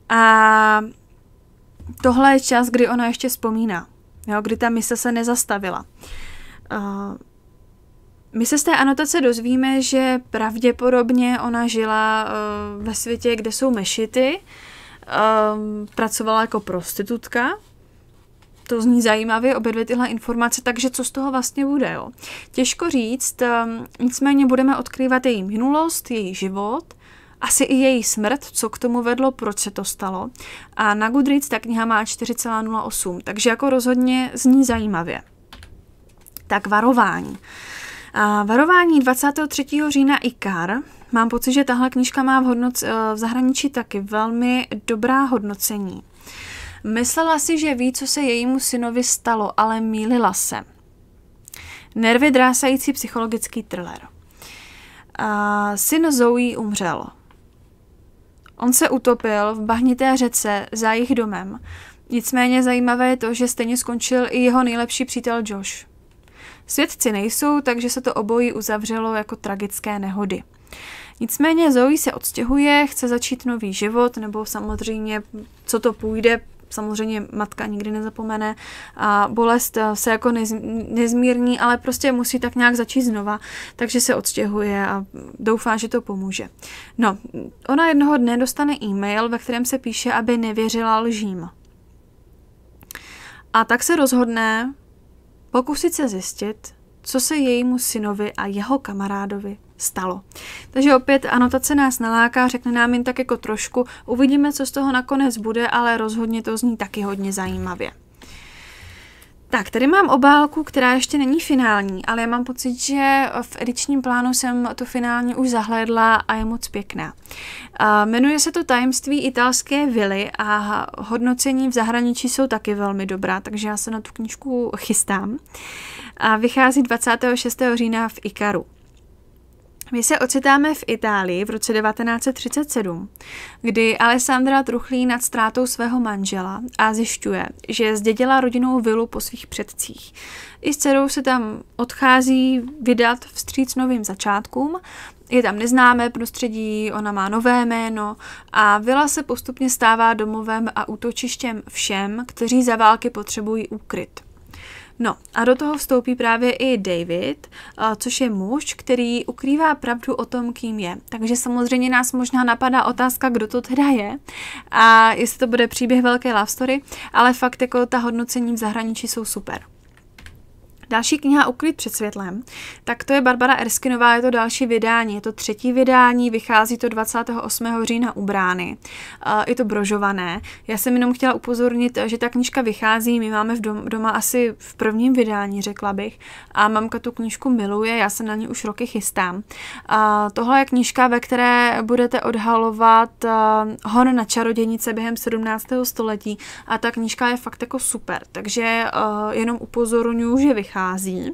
[SPEAKER 1] a tohle je čas, kdy ona ještě vzpomíná, jo, kdy ta mise se nezastavila. Uh, my se z té anotace dozvíme, že pravděpodobně ona žila uh, ve světě, kde jsou mešity, um, pracovala jako prostitutka, to zní zajímavě, obě dvě tyhle informace, takže co z toho vlastně bude, jo? Těžko říct, ehm, nicméně budeme odkrývat její minulost, její život, asi i její smrt, co k tomu vedlo, proč se to stalo. A na Goodreads ta kniha má 4,08, takže jako rozhodně zní zajímavě. Tak varování. A varování 23. října IKAR. Mám pocit, že tahle knižka má v, hodnoc, v zahraničí taky velmi dobrá hodnocení. Myslela si, že ví, co se jejímu synovi stalo, ale mýlila se. Nervy drásající psychologický thriller. A syn Zoe umřel. On se utopil v bahnité řece za jejich domem. Nicméně zajímavé je to, že stejně skončil i jeho nejlepší přítel Josh. Svědci nejsou, takže se to obojí uzavřelo jako tragické nehody. Nicméně Zoe se odstěhuje, chce začít nový život, nebo samozřejmě, co to půjde, samozřejmě matka nikdy nezapomene a bolest eh, se jako nezmírní, ale prostě musí tak nějak začít znova, takže se odstěhuje a doufá, že to pomůže. No, ona jednoho dne dostane e-mail, ve kterém se píše, aby nevěřila lžím. A tak se rozhodne pokusit se zjistit, co se jejímu synovi a jeho kamarádovi stalo. Takže opět anotace nás naláká, řekne nám jen tak jako trošku, uvidíme, co z toho nakonec bude, ale rozhodně to zní taky hodně zajímavě. Tak, tady mám obálku, která ještě není finální, ale já mám pocit, že v edičním plánu jsem to finálně už zahlédla a je moc pěkná. A jmenuje se to Tajemství italské vily a hodnocení v zahraničí jsou taky velmi dobrá, takže já se na tu knižku chystám. A vychází 26. října v Ikaru. My se ocitáme v Itálii v roce 1937, kdy Alessandra truchlí nad ztrátou svého manžela a zjišťuje, že zdědila rodinnou vilu po svých předcích. I s dcerou se tam odchází vydat vstříc novým začátkům, je tam neznámé prostředí, ona má nové jméno a vila se postupně stává domovem a útočištěm všem, kteří za války potřebují úkryt. No a do toho vstoupí právě i David, což je muž, který ukrývá pravdu o tom, kým je. Takže samozřejmě nás možná napadá otázka, kdo to teda je a jestli to bude příběh velké love story, ale fakt jako ta hodnocení v zahraničí jsou super. Další kniha Uklid před světlem, tak to je Barbara Erskinová, je to další vydání, je to třetí vydání, vychází to 28. října u Brány. Je to brožované. Já jsem jenom chtěla upozornit, že ta knižka vychází, my máme v dom, doma asi v prvním vydání, řekla bych, a mamka tu knižku miluje, já se na ní už roky chystám. Tohle je knižka, ve které budete odhalovat hon na čarodějnice během 17. století a ta knižka je fakt jako super, takže jenom upozorňuji, že vychází přichází.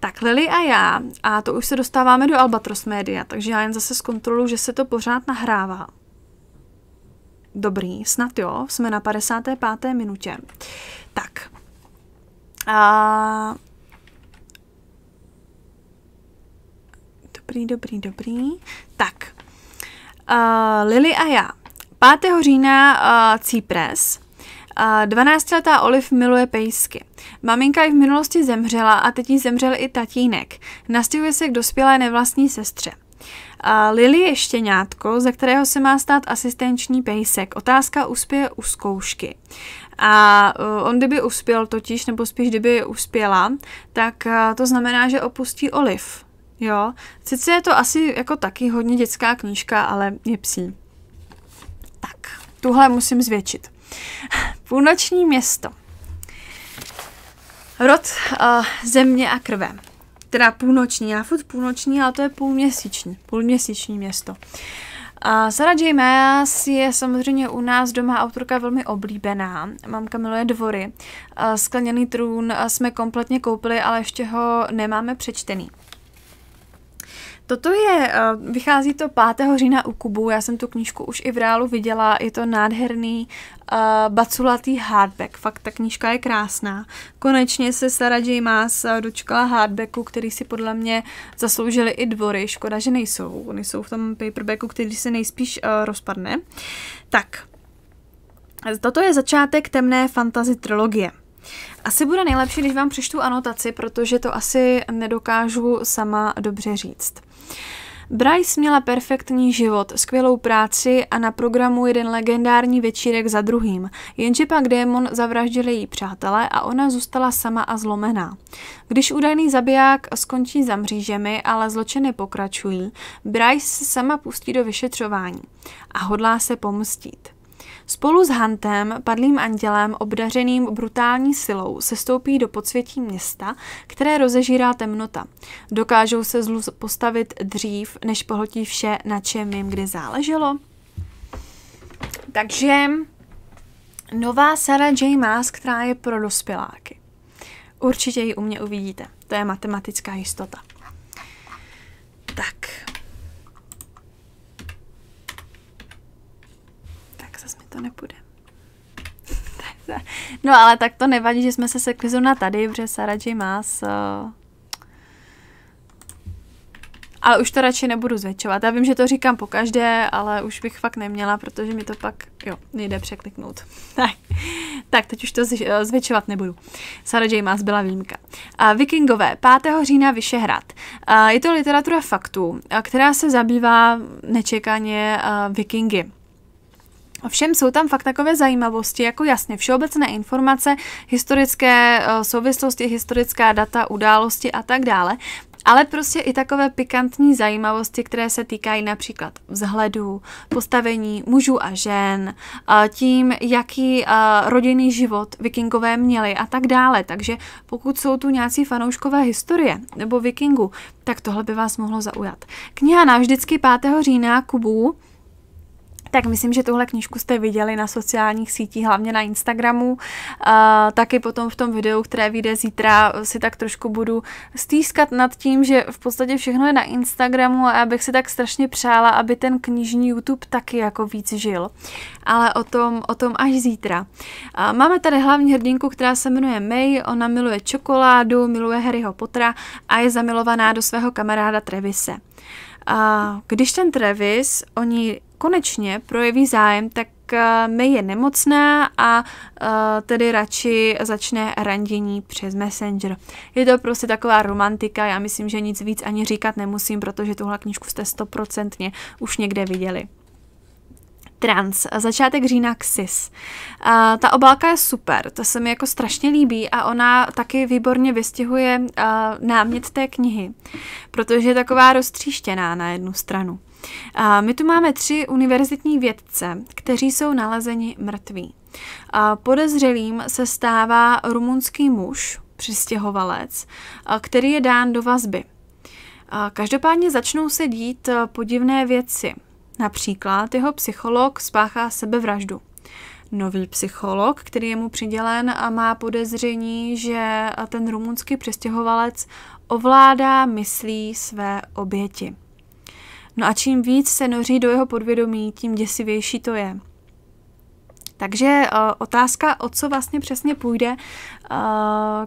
[SPEAKER 1] Tak Lily a já, a to už se dostáváme do Albatros Media, takže já jen zase zkontroluji, že se to pořád nahrává. Dobrý, snad jo, jsme na 55. minutě. Tak. A... Dobrý, dobrý, dobrý. Tak. Uh, Lily a já. 5. října uh, Cypress. 12-letá Oliv miluje pejsky. Maminka ji v minulosti zemřela a teď jí zemřel i tatínek. Nastěhuje se k dospělé nevlastní sestře. A Lily je štěňátko, ze kterého se má stát asistenční pejsek. Otázka uspěje u zkoušky. A eh, on kdyby uspěl totiž, nebo spíš kdyby uspěla, tak eh, to znamená, že opustí Oliv. Jo, sice je to asi jako taky hodně dětská knížka, ale je psí. Tak, tuhle musím zvětšit. Půlnoční město. Rod uh, země a krve. Teda půlnoční, já furt půlnoční, ale to je půlměsíční, půlměsíční město. Uh, Sarah J. Maas je samozřejmě u nás doma autorka velmi oblíbená. Mamka miluje dvory. Uh, skleněný trůn jsme kompletně koupili, ale ještě ho nemáme přečtený. Toto je, eh, vychází to 5. října u Kubu, já jsem tu knížku už i v reálu viděla, je to nádherný uh, baculatý hardback, fakt ta knížka je krásná. Konečně se Sarah J. Maas eh, dočkala hardbacku, který si podle mě zasloužili i dvory, škoda, že nejsou, oni jsou v tom paperbacku, který se nejspíš uh, rozpadne. Tak, toto je začátek temné fantasy trilogie. Asi bude nejlepší, když vám přečtu anotaci, protože to asi nedokážu sama dobře říct. Bryce měla perfektní život, skvělou práci a na programu jeden legendární večírek za druhým, jenže pak démon zavraždil její přátelé a ona zůstala sama a zlomená. Když údajný zabiják skončí za mřížemi, ale zločiny pokračují, Bryce sama pustí do vyšetřování a hodlá se pomstít. Spolu s Huntem, padlým andělem obdařeným brutální silou, se stoupí do podsvětí města, které rozežírá temnota. Dokážou se zlu postavit dřív, než pohltí vše, na čem jim kdy záleželo? Takže nová Sarah J. Maas, která je pro dospěláky. Určitě ji u mě uvidíte. To je matematická jistota. Tak, to nepůjde. no ale tak to nevadí, že jsme se sekli zrovna tady, protože Sarah J. Maas... Uh... Eh, ale už to radši nebudu zvětšovat. Já vím, že to říkám po každé, ale už bych fakt neměla, protože mi to pak, jo, nejde překliknout. tak, tak, teď už to eh, zvětšovat nebudu. Sarah J. Maas byla výjimka. A Vikingové, 5. října Vyšehrad. A je to literatura faktů, která se zabývá nečekaně eh, vikingy. Ovšem jsou tam fakt takové zajímavosti, jako jasně všeobecné informace, historické eh, souvislosti, historická data, události a tak dále, ale prostě i takové pikantní zajímavosti, které se týkají například vzhledu, postavení mužů a žen, tím, jaký rodinný život vikingové měli a tak dále. Takže pokud jsou tu nějací fanouškové historie nebo vikingu, tak tohle by vás mohlo zaujat. Kniha vždycky 5. října kubu tak myslím, že tuhle knížku jste viděli na sociálních sítích, hlavně na Instagramu. A taky potom v tom videu, které vyjde zítra, si tak trošku budu stýskat nad tím, že v podstatě všechno je na Instagramu a já bych si tak strašně přála, aby ten knižní YouTube taky jako víc žil. Ale o tom, o tom až zítra. A máme tady hlavní hrdinku, která se jmenuje May, ona miluje čokoládu, miluje Harryho Pottera a je zamilovaná do svého kamaráda Trevise. A když ten Travis o ní konečně projeví zájem, tak eh, May je nemocná a eh, tedy radši začne randění přes Messenger. Je to prostě taková romantika, já myslím, že nic víc ani říkat nemusím, protože tuhle knižku jste stoprocentně už někde viděli. Trans, začátek října Xis. A ta obálka je super, to se mi jako strašně líbí a ona taky výborně vystihuje námět té knihy, protože je taková roztříštěná na jednu stranu. A my tu máme tři univerzitní vědce, kteří jsou nalezeni mrtví. A podezřelým se stává rumunský muž, přistěhovalec, který je dán do vazby. Každopádně začnou se dít podivné věci. Například jeho psycholog spáchá sebevraždu. Nový psycholog, který je mu přidělen a má podezření, že ten rumunský přestěhovalec ovládá myslí své oběti. No a čím víc se noří do jeho podvědomí, tím děsivější to je. Takže eh, otázka, o co vlastně přesně půjde,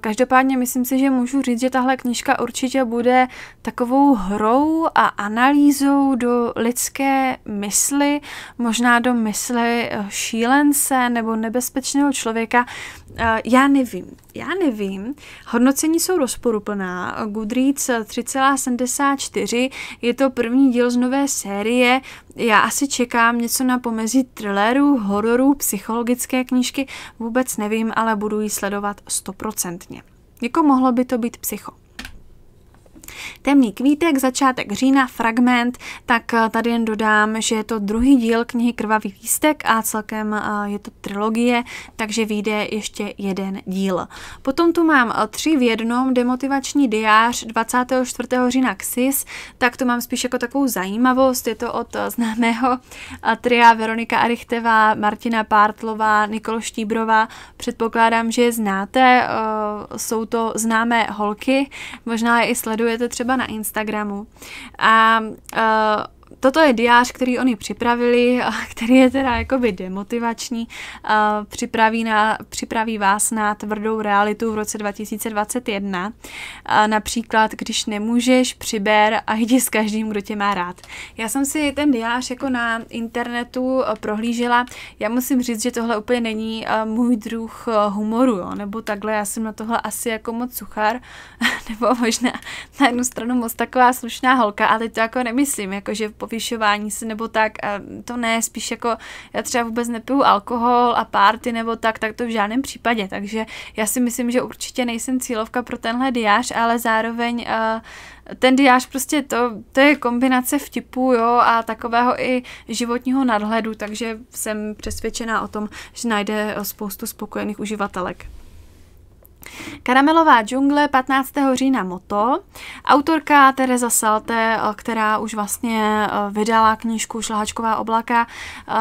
[SPEAKER 1] Každopádně myslím si, že můžu říct, že tahle knižka určitě bude takovou hrou a analýzou do lidské mysli, možná do mysli eh, šílence nebo nebezpečného člověka. Eh, já nevím, já nevím. Hodnocení jsou rozporuplná. Goodreads 3,74 je to první díl z nové série. Já asi čekám něco na pomezí thrillerů, hororů, psychologické knížky, vůbec nevím, ale budu ji sledovat stoprocentně. Jako mohlo by to být psycho. Temný kvítek, začátek října, fragment, tak eh, tady jen dodám, že je to druhý díl knihy Krvavý výstek a celkem eh, je to trilogie, takže vyjde ještě jeden díl. Potom tu mám eh, tři v jednom demotivační diář 24. října Xis, tak to mám spíš jako takovou zajímavost, je to od známého tria Veronika Arichteva Martina Pártlova, Nikol Štíbrova, předpokládám, že je znáte, jsou to známé holky, možná je i sledujete třeba na Instagramu a eh, Toto je diář, který oni připravili, a který je teda jakoby demotivační. Připraví, na, připraví vás na tvrdou realitu v roce 2021. Například, když nemůžeš, přiber a jdi s každým, kdo tě má rád. Já jsem si ten diář jako na internetu eh, prohlížela. Já musím říct, že tohle úplně není eh, můj druh eh, humoru, jo? nebo takhle, já jsem na tohle asi jako moc suchar, nebo možná na jednu stranu moc taková slušná holka, ale to jako nemyslím, jako že v pospíšování se nebo tak, a to ne, spíš jako já třeba vůbec nepiju alkohol a párty nebo tak, tak to v žádném případě, takže já si myslím, že určitě nejsem cílovka pro tenhle diář, ale zároveň uh, ten diář prostě to, to je kombinace vtipů jo, a takového i životního nadhledu, takže jsem přesvědčená o tom, že najde spoustu spokojených uživatelek. Karamelová džungle 15. října Moto. Autorka Teresa Salte, eh, která už vlastně eh, vydala knížku Šlahačková oblaka, eh,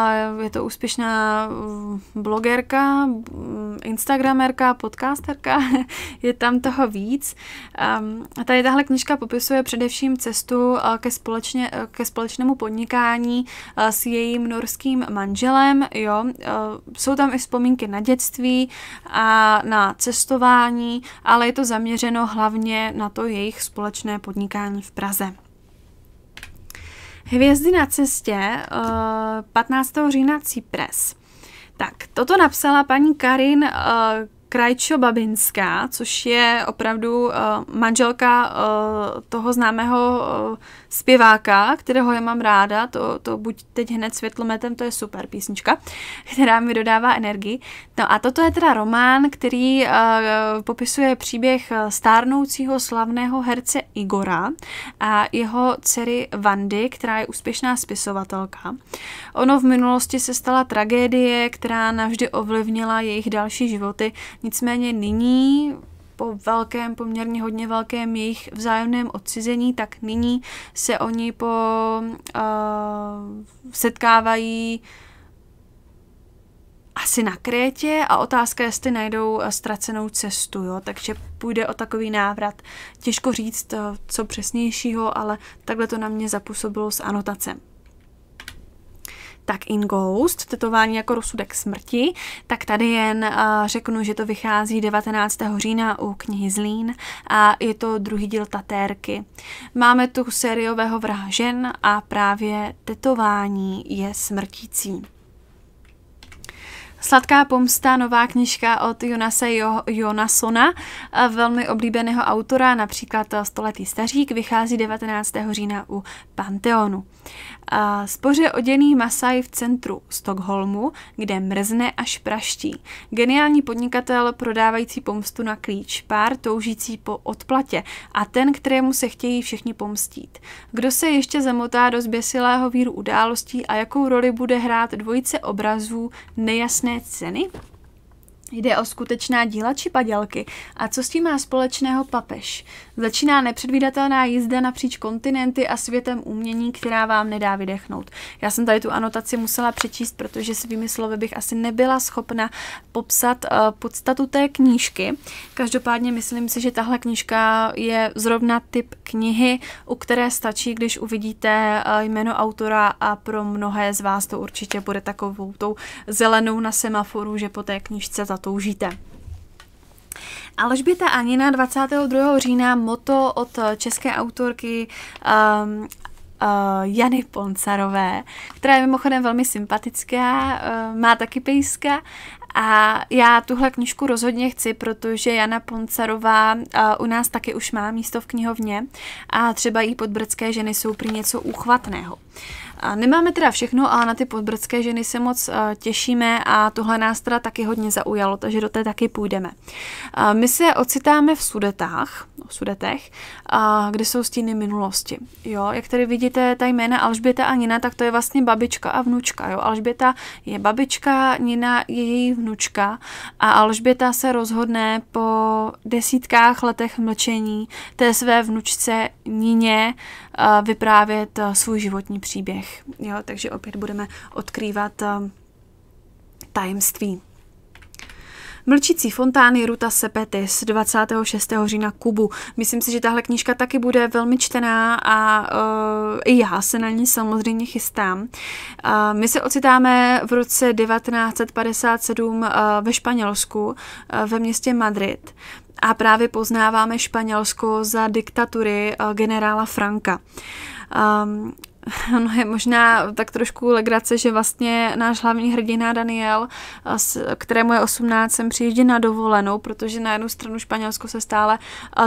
[SPEAKER 1] je to úspěšná mm, blogerka, mm, instagramerka, podcasterka, je tam toho víc. Ehm, tady tahle knížka popisuje především cestu ke, společně, ke společnému podnikání s jejím norským manželem. Jo. Jsou tam i vzpomínky na dětství a na cestování vzdělání, ale je to zaměřeno hlavně na to jejich společné podnikání v Praze. Hvězdy na cestě 15. Eh, října Cypress. Tak, toto napsala paní Karin eh, Krajčo Babinská, což je opravdu uh, manželka uh, toho známého uh, zpěváka, kterého já mám ráda, to, to buď teď hned světlometem, to je super písnička, která mi dodává energii. No a toto je teda román, který uh, popisuje příběh stárnoucího slavného herce Igora a jeho dcery Vandy, která je úspěšná spisovatelka. Ono v minulosti se stala tragédie, která navždy ovlivnila jejich další životy, Nicméně nyní po velkém, poměrně hodně velkém jejich vzájemném odcizení, tak nyní se oni po uh, setkávají asi na Krétě a otázka, jestli najdou eh, ztracenou cestu, jo? takže půjde o takový návrat. Těžko říct, eh, co přesnějšího, ale takhle to na mě zapůsobilo s anotacem tak in Ghost, tetování jako rozsudek smrti, tak tady jen řeknu, že to vychází 19. října u knihy Zlín a je to druhý díl Tatérky. Máme tu sériového vraha žen a právě tetování je smrtící. Sladká pomsta, nová knižka od Jonasa jo- Jonasona, velmi oblíbeného autora, například Stoletý stařík, vychází 19. října u Panteonu. A spoře oděný Masaj v centru Stockholmu, kde mrzne až praští. Geniální podnikatel prodávající pomstu na klíč, pár toužící po odplatě a ten, kterému se chtějí všichni pomstít. Kdo se ještě zamotá do zběsilého víru událostí a jakou roli bude hrát dvojice obrazů nejasné ceny? Jde o skutečná díla či padělky? A co s tím má společného papež? Začíná nepředvídatelná jízda napříč kontinenty a světem umění, která vám nedá vydechnout. Já jsem tady tu anotaci musela přečíst, protože svými slovy bych asi nebyla schopna popsat uh, podstatu té knížky. Každopádně myslím si, že tahle knížka je zrovna typ knihy, u které stačí, když uvidíte uh, jméno autora a pro mnohé z vás to určitě bude takovou tou zelenou na semaforu, že po té knížce za toužíte. Alžběta Anina 22. října moto od české autorky um, uh, Jany Poncarové, která je mimochodem velmi sympatická, uh, má taky pejska a já tuhle knižku rozhodně chci, protože Jana Poncarová uh, u nás taky už má místo v knihovně a třeba i podbrdské ženy jsou prý něco úchvatného. Uh, a nemáme teda všechno, ale na ty podbrdské ženy se moc eh, těšíme a tohle nás teda taky hodně zaujalo, takže do té taky půjdeme. Eh, my se ocitáme v Sudetách, v Sudetech a kde jsou stíny minulosti. Jo, jak tady vidíte ta jména Alžběta a Nina, tak to je vlastně babička a vnučka. Jo, Alžběta je babička, Nina je její vnučka a Alžběta se rozhodne po desítkách letech mlčení té své vnučce Nině eh, vyprávět eh, svůj životní příběh. Jo, takže opět budeme odkrývat eh, tajemství. Mlčící fontány Ruta Sepety z 26. října Kubu. Myslím si, že tahle knížka taky bude velmi čtená a uh, i já se na ní samozřejmě chystám. Uh, my se ocitáme v roce 1957 uh, eh, ve Španělsku, uh, ve městě Madrid a právě poznáváme Španělsko za diktatury generála Franka. Um, Ono je možná tak trošku legrace, že vlastně náš hlavní hrdina Daniel, kterému je 18, sem přijíždí na dovolenou, protože na jednu stranu Španělsko se stále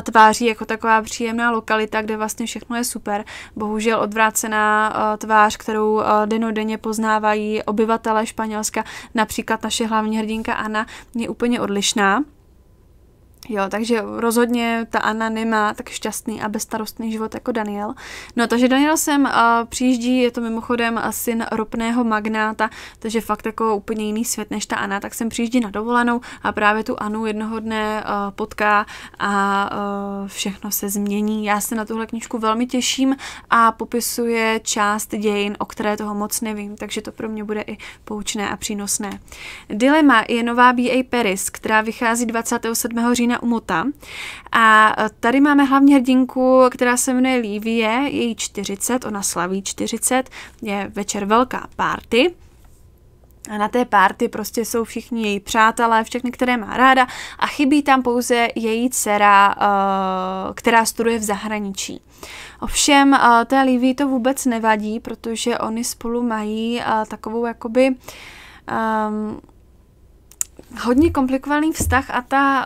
[SPEAKER 1] tváří jako taková příjemná lokalita, kde vlastně všechno je super. Bohužel odvrácená tvář, kterou denodenně poznávají obyvatelé Španělska, například naše hlavní hrdinka Anna, je úplně odlišná. Jo, takže rozhodně ta Anna nemá tak šťastný a bezstarostný život jako Daniel. No takže Daniel sem uh, přijíždí, je to mimochodem syn ropného magnáta, takže fakt jako úplně jiný svět než ta Anna, tak sem přijíždí na dovolenou a právě tu Anu jednoho dne uh, potká a uh, všechno se změní. Já se na tuhle knižku velmi těším a popisuje část dějin, o které toho moc nevím, takže to pro mě bude i poučné a přínosné. Dilema je nová B.A. Paris, která vychází 27. října Jana Umota. A e, tady máme hlavní hrdinku, která se jmenuje Lívie, je jí 40, ona slaví 40, je večer velká party. A na té párty prostě jsou všichni její přátelé, všechny, které má ráda a chybí tam pouze její dcera, e, která studuje v zahraničí. Ovšem e, té Livy to vůbec nevadí, protože oni spolu mají takovou jakoby um, hodně komplikovaný vztah a ta,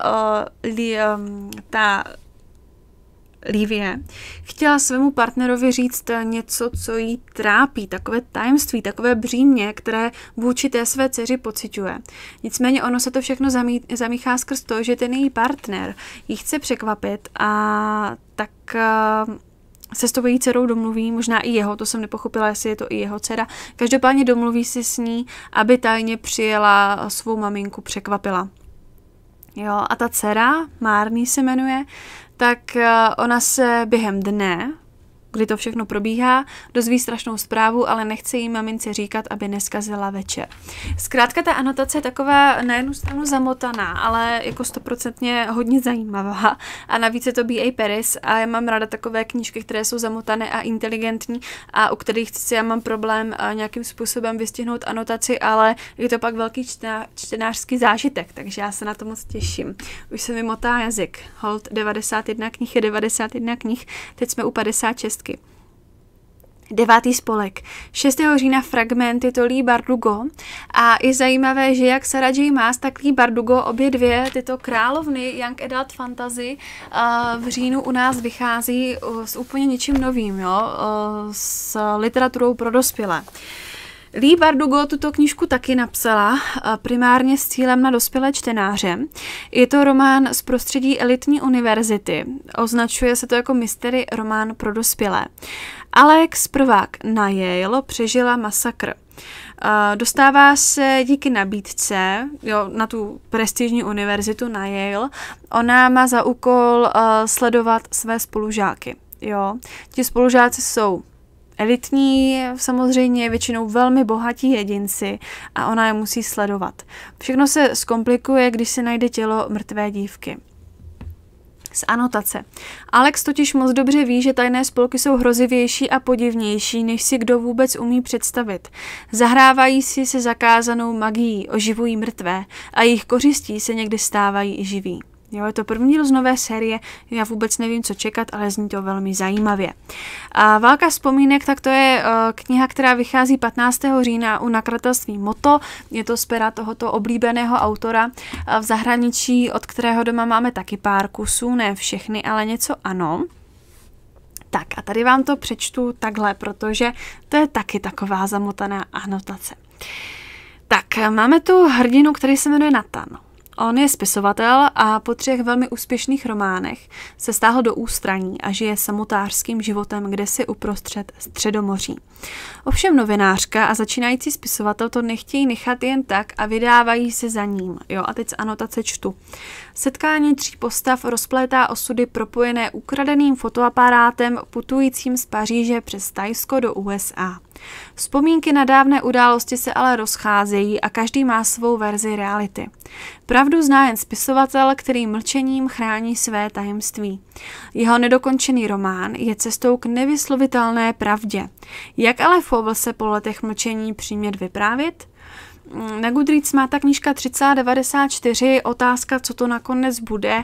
[SPEAKER 1] uh, li, um, ta Livie chtěla svému partnerovi říct eh, něco, co jí trápí, takové tajemství, takové břímě, které vůči té své dceři pociťuje. Nicméně ono se to všechno zamí, zamíchá skrz to, že ten její partner ji chce překvapit a tak uh, se s tvojí dcerou domluví, možná i jeho, to jsem nepochopila, jestli je to i jeho dcera. Každopádně domluví si s ní, aby tajně přijela svou maminku, překvapila. Jo, a ta dcera, Márný se jmenuje, tak eh, ona se během dne kdy to všechno probíhá, dozví strašnou zprávu, ale nechce jí mamince říkat, aby neskazila večer. Zkrátka ta anotace je taková na jednu stranu zamotaná, ale jako stoprocentně hodně zajímavá a navíc je to B.A. Paris a já mám ráda takové knížky, které jsou zamotané a inteligentní a u kterých si já mám problém eh, nějakým způsobem vystihnout anotaci, ale je to pak velký čtená, čtenářský zážitek, takže já se na to moc těším. Už se mi motá jazyk. Hold 91 knih je 91 knih, teď jsme u 56 šestky. Devátý spolek. 6. října fragment je to Lee Bardugo a je zajímavé, že jak Sarah J. Maas, tak Lee Bardugo, obě dvě tyto královny Young Adult Fantasy eh, v říjnu u nás vychází eh, s úplně něčím novým, jo? Eh, s literaturou pro dospělé. Lee Bardugo tuto knižku taky napsala, eh, primárně s cílem na dospělé čtenáře. Je to román z prostředí elitní univerzity. Označuje se to jako mystery román pro dospělé. Alex Prvák na Yale přežila masakr. Eh, dostává se díky nabídce jo, na tu prestižní univerzitu na Yale. Ona má za úkol eh, sledovat své spolužáky. Jo. Ti spolužáci jsou elitní, samozřejmě většinou velmi bohatí jedinci a ona je musí sledovat. Všechno se zkomplikuje, když se najde tělo mrtvé dívky z anotace. Alex totiž moc dobře ví, že tajné spolky jsou hrozivější a podivnější, než si kdo vůbec umí představit. Zahrávají si se zakázanou magií, oživují mrtvé a jejich kořistí se někdy stávají i živí. Jo, je to první z nové série, já vůbec nevím, co čekat, ale zní to velmi zajímavě. A Válka vzpomínek, tak to je uh, kniha, která vychází 15. října u nakratelství Moto. Je to z pera tohoto oblíbeného autora uh, v zahraničí, od kterého doma máme taky pár kusů, ne všechny, ale něco ano. Tak a tady vám to přečtu takhle, protože to je taky taková zamotaná anotace. Tak, eh, máme tu hrdinu, který se jmenuje Nathan. On je spisovatel a po třech velmi úspěšných románech se stáhl do ústraní a žije samotářským životem kde si uprostřed středomoří. Ovšem novinářka a začínající spisovatel to nechtějí nechat jen tak a vydávají se za ním. Jo, a teď z anotace čtu. Setkání tří postav rozplétá osudy propojené ukradeným fotoaparátem putujícím z Paříže přes Tajsko do USA. Vzpomínky na dávné události se ale rozcházejí a každý má svou verzi reality. Pravdu zná jen spisovatel, který mlčením chrání své tajemství. Jeho nedokončený román je cestou k nevyslovitelné pravdě. Jak ale Fowle se po letech mlčení přimět vyprávět? Mm, na Goodreads má ta knížka 3094, otázka, co to nakonec bude.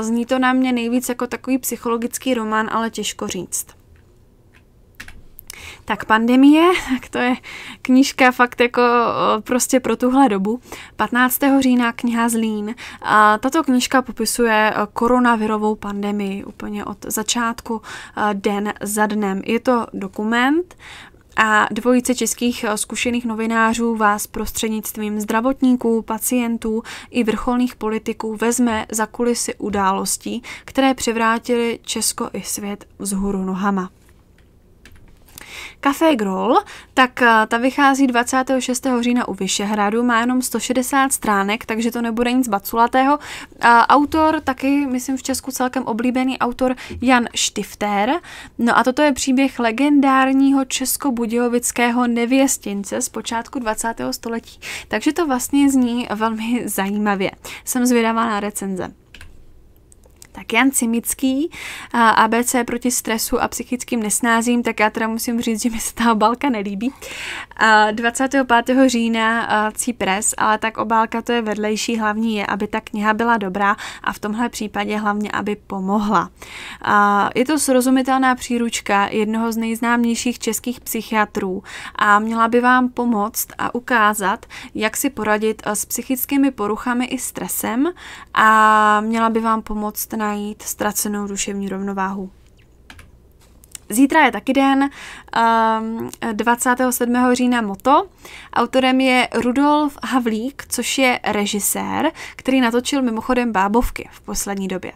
[SPEAKER 1] Zní to na mě nejvíc jako takový psychologický román, ale těžko říct. Tak pandemie, tak to je knížka fakt jako prostě pro tuhle dobu. 15. října kniha Zlín. A tato knížka popisuje koronavirovou pandemii úplně od začátku den za dnem. Je to dokument, a dvojice českých zkušených novinářů vás prostřednictvím zdravotníků, pacientů i vrcholných politiků vezme za kulisy událostí, které převrátily Česko i svět vzhůru nohama. Café Grol, tak eh, ta vychází 26. října u Vyšehradu, má jenom 160 stránek, takže to nebude nic baculatého. Autor taky, myslím v Česku celkem oblíbený autor Jan Štifter. No a toto je příběh legendárního česko-budějovického nevěstince z počátku 20. století. Takže to vlastně zní velmi zajímavě. Jsem zvědavá na recenze tak Jan Cimický, a ABC proti stresu a psychickým nesnázím, tak já teda musím říct, že mi se ta obálka nelíbí. A 25. října Cipres, ale tak obálka to je vedlejší, hlavní je, aby ta kniha byla dobrá a v tomhle případě hlavně, aby pomohla. A je to srozumitelná příručka jednoho z nejznámějších českých psychiatrů a měla by vám pomoct a ukázat, jak si poradit s psychickými poruchami i stresem a měla by vám pomoct na najít ztracenou duševní rovnováhu. Zítra je taky den, um, ehm, 27. října Moto. Autorem je Rudolf Havlík, což je režisér, který natočil mimochodem bábovky v poslední době.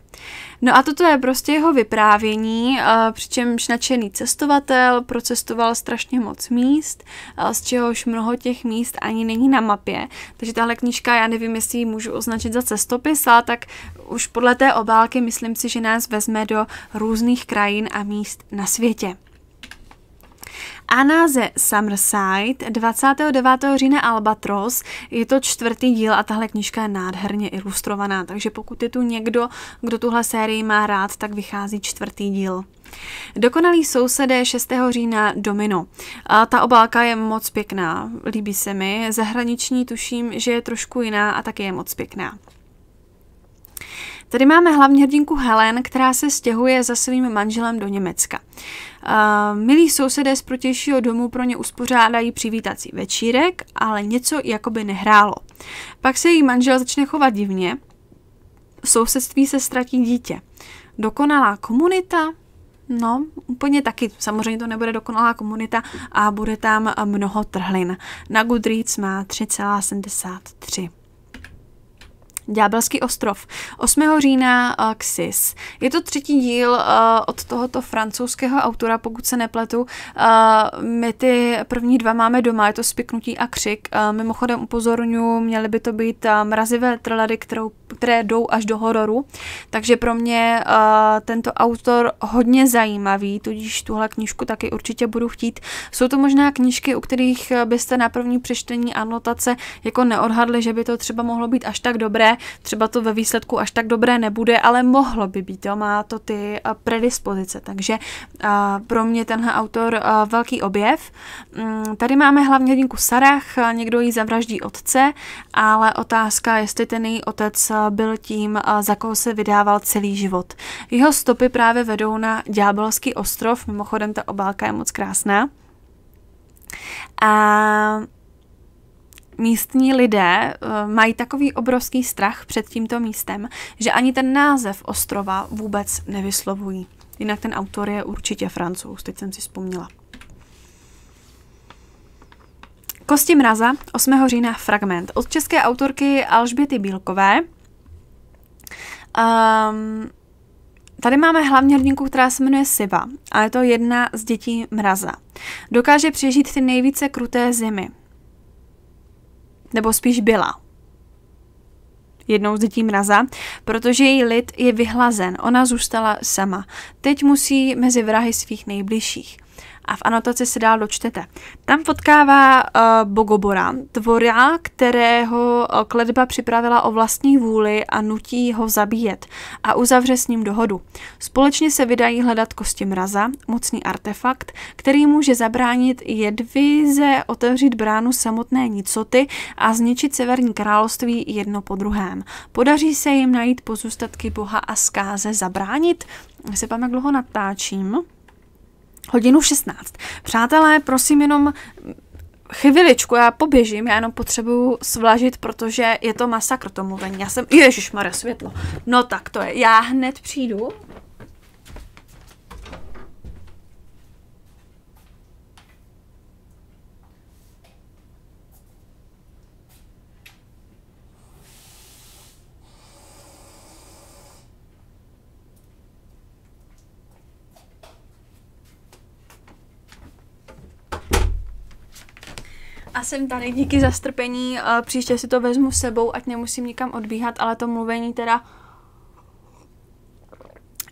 [SPEAKER 1] No a toto je prostě jeho vyprávění, eh, přičemž nadšený cestovatel procestoval strašně moc míst, eh, z čehož mnoho těch míst ani není na mapě. Takže tahle knížka, já nevím, jestli ji můžu označit za cestopis, ale tak už podle té obálky myslím si, že nás vezme do různých krajin a míst na světě. Anna ze Summerside, 29. října Albatros, je to čtvrtý díl a tahle knižka je nádherně ilustrovaná, takže pokud je tu někdo, kdo tuhle sérii má rád, tak vychází čtvrtý díl. Dokonalý sousedé 6. října Domino. A ta obálka je moc pěkná, líbí se mi. Zahraniční tuším, že je trošku jiná a taky je moc pěkná. Tady máme hlavní hrdinku Helen, která se stěhuje za svým manželem do Německa. Milí sousedé z protějšího domu pro ně uspořádají přivítací večírek, ale něco jako by nehrálo. Pak se její manžel začne chovat divně, v sousedství se ztratí dítě. Dokonalá komunita? No, úplně taky. Samozřejmě to nebude dokonalá komunita a bude tam mnoho trhlin. Na Goodreads má 3,73. Ďábelský ostrov. 8. října uh, Xis. Je to třetí díl uh, od tohoto francouzského autora, pokud se nepletu. Uh, my ty první dva máme doma, je to Spiknutí a křik. Uh, mimochodem upozorňuji, měly by to být uh, mrazivé trlady, kterou, které jdou až do hororu. Takže pro mě uh, tento autor hodně zajímavý, tudíž tuhle knížku taky určitě budu chtít. Jsou to možná knížky, u kterých byste na první přečtení anotace jako neodhadli, že by to třeba mohlo být až tak dobré, třeba to ve výsledku až tak dobré nebude, ale mohlo by být, jo, má to ty eh, predispozice, takže eh, pro mě tenhle autor eh, velký objev. Mm, tady máme hlavně hodinku Sarah, někdo jí zavraždí otce, ale otázka, jestli ten její otec byl tím, za koho se vydával celý život. Jeho stopy právě vedou na Ďábelský ostrov, mimochodem ta obálka je moc krásná. A místní lidé eh, mají takový obrovský strach před tímto místem, že ani ten název ostrova vůbec nevyslovují. Jinak ten autor je určitě francouz, teď jsem si vzpomněla. Kosti mraza, 8. října, fragment. Od české autorky Alžběty Bílkové. Um, Tady máme hlavní hrdinku, která se jmenuje Siva a je to jedna z dětí mraza. Dokáže přežít ty nejvíce kruté zimy nebo spíš byla jednou z dětí mraza, protože její lid je vyhlazen, ona zůstala sama. Teď musí mezi vrahy svých nejbližších a v anotaci si dál dočtete. Tam potkává uh, Bogobora, tvora, kterého eh, kledba připravila o vlastní vůli a nutí ho zabíjet a uzavře s ním dohodu. Společně se vydají hledat kosti mraza, mocný artefakt, který může zabránit jedvize otevřít bránu samotné nicoty a zničit severní království jedno po druhém. Podaří se jim najít pozůstatky boha a skáze zabránit? Se pamatuju, jak dlouho natáčím? hodinu 16. Přátelé, prosím jenom chviličku, já poběžím, já jenom potřebuju svlažit, protože je to masakr to mluvení. Já jsem, ježišmarja, světlo. No tak to je, já hned přijdu, A jsem tady, díky za strpení, eh, příště si to vezmu sebou, ať nemusím nikam odbíhat, ale to mluvení teda...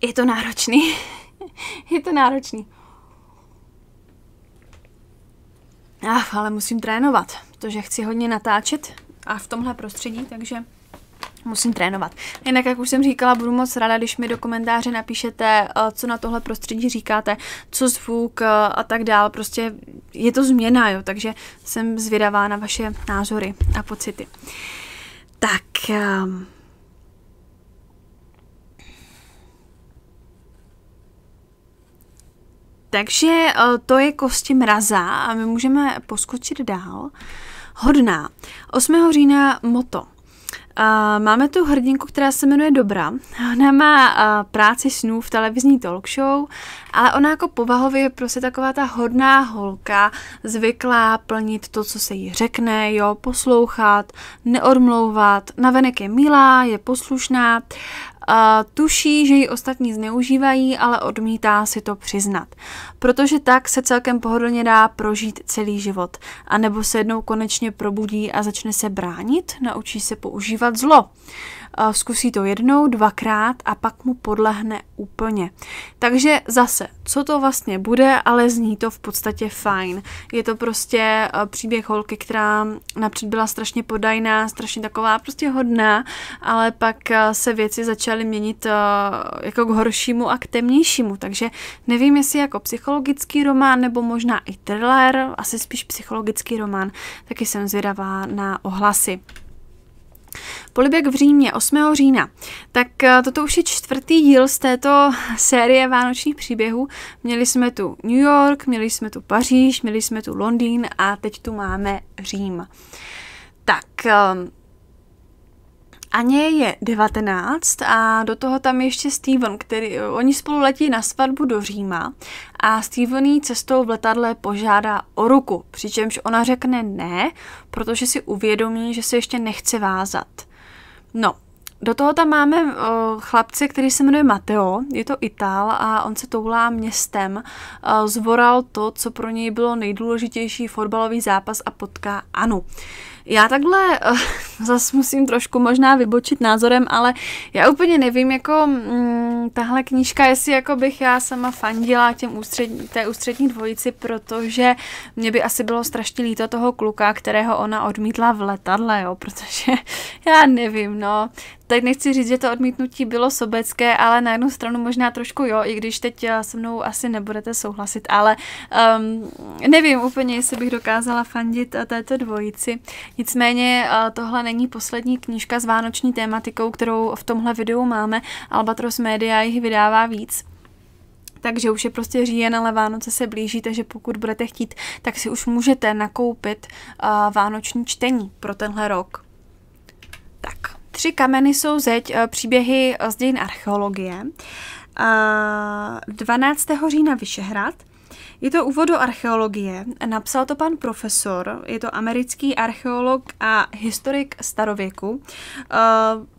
[SPEAKER 1] Je to náročný. je to náročný. Ach, ale musím trénovat, protože chci hodně natáčet a v tomhle prostředí, takže musím trénovat. Jinak, jak už jsem říkala, budu moc ráda, když mi do komentáře napíšete, eh, co na tohle prostředí říkáte, co zvuk eh, a tak dál. Prostě je to změna, jo, takže jsem zvědavá na vaše názory a pocity. Tak. Ehm, takže eh, to je kosti mraza a my můžeme poskočit dál. Hodná. 8. října moto máme tu hrdinku, která se jmenuje Dobra. Ona má uh, práci snů v televizní talk show, ale ona jako povahově je prostě taková ta hodná holka, zvyklá plnit to, co se jí řekne, jo, poslouchat, neodmlouvat, navenek je milá, je poslušná, tuší, že ji ostatní zneužívají, ale odmítá si to přiznat. Protože tak se celkem pohodlně dá prožít celý život. A nebo se jednou konečně probudí a začne se bránit, naučí se používat zlo zkusí to jednou, dvakrát a pak mu podlehne úplně. Takže zase, co to vlastně bude, ale zní to v podstatě fajn. Je to prostě eh, příběh holky, která napřed byla strašně podajná, strašně taková prostě hodná, ale pak eh, se věci začaly měnit eh, jako k horšímu a k temnějšímu. Takže nevím, jestli jako psychologický román nebo možná i thriller, asi spíš psychologický román, taky jsem zvědavá na ohlasy. Polibek v Římě 8. října. Tak eh, toto už je čtvrtý díl z této série vánočních příběhů. Měli jsme tu New York, měli jsme tu Paříž, měli jsme tu Londýn a teď tu máme Řím. Tak, eh, Aně je 19 a do toho tam ještě Steven, který, oni spolu letí na svatbu do Říma a Steven jí cestou v letadle požádá o ruku, přičemž ona řekne ne, protože si uvědomí, že se ještě nechce vázat. No, do toho tam máme uh, chlapce, který se jmenuje Mateo, je to Itál a on se toulá městem, uh, zvoral to, co pro něj bylo nejdůležitější fotbalový zápas a potká Anu. Uh, já takhle eh, zase musím trošku možná vybočit názorem, ale já úplně nevím, jako mm, tahle knížka, jestli jako bych já sama fandila těm ústřední, té ústřední dvojici, protože mě by asi bylo strašně líto toho kluka, kterého ona odmítla v letadle, jo, protože já nevím, no, teď nechci říct, že to odmítnutí bylo sobecké, ale na jednu stranu možná trošku jo, i když teď eh, se mnou asi nebudete souhlasit, ale um, nevím úplně, jestli bych dokázala fandit eh, této dvojici. Nicméně eh, tohle není poslední knížka s vánoční tématikou, kterou v tomhle videu máme. Albatros Media jich vydává víc takže už je prostě říjen, ale Vánoce se blíží, takže pokud budete chtít, tak si už můžete nakoupit uh, vánoční čtení pro tenhle rok. Tak. Tři kameny jsou zeď eh, příběhy eh, z dějin archeologie. 12. Eh, října Vyšehrad. Je to úvod do archeologie. Napsal to pan profesor, je to americký archeolog a historik starověku.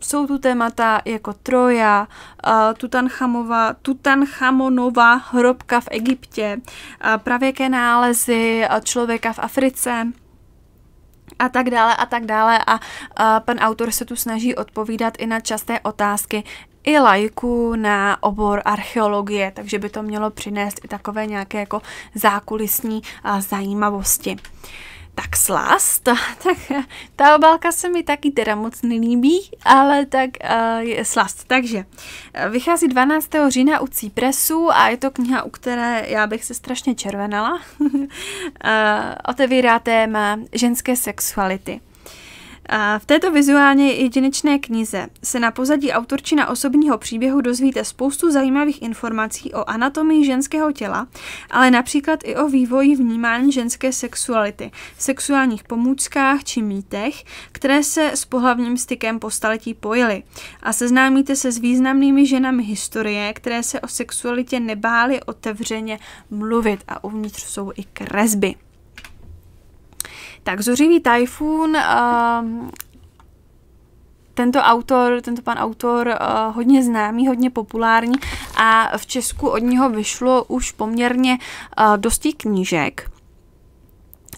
[SPEAKER 1] jsou tu témata jako Troja, Tutanchamova, Tutanchamonova hrobka v Egyptě, pravěké nálezy člověka v Africe a tak dále a tak dále a, a pan autor se tu snaží odpovídat i na časté otázky i lajku na obor archeologie, takže by to mělo přinést i takové nějaké jako zákulisní zajímavosti tak slast, tak ta obálka se mi taky teda moc nelíbí, ale tak uh, je slast. Takže eh, vychází 12. října u Cípresu a je to kniha, u které já bych se strašně červenala. uh, eh, otevírá téma ženské sexuality. A v této vizuálně jedinečné knize se na pozadí autorčina osobního příběhu dozvíte spoustu zajímavých informací o anatomii ženského těla, ale například i o vývoji vnímání ženské sexuality, sexuálních pomůckách či mýtech, které se s pohlavním stykem po staletí pojily. A seznámíte se s významnými ženami historie, které se o sexualitě nebály otevřeně mluvit a uvnitř jsou i kresby. Tak zuřivý tajfun, uh, tento autor, tento pan autor uh, hodně známý, hodně populární a v Česku od něho vyšlo už poměrně uh, eh, dosti knížek.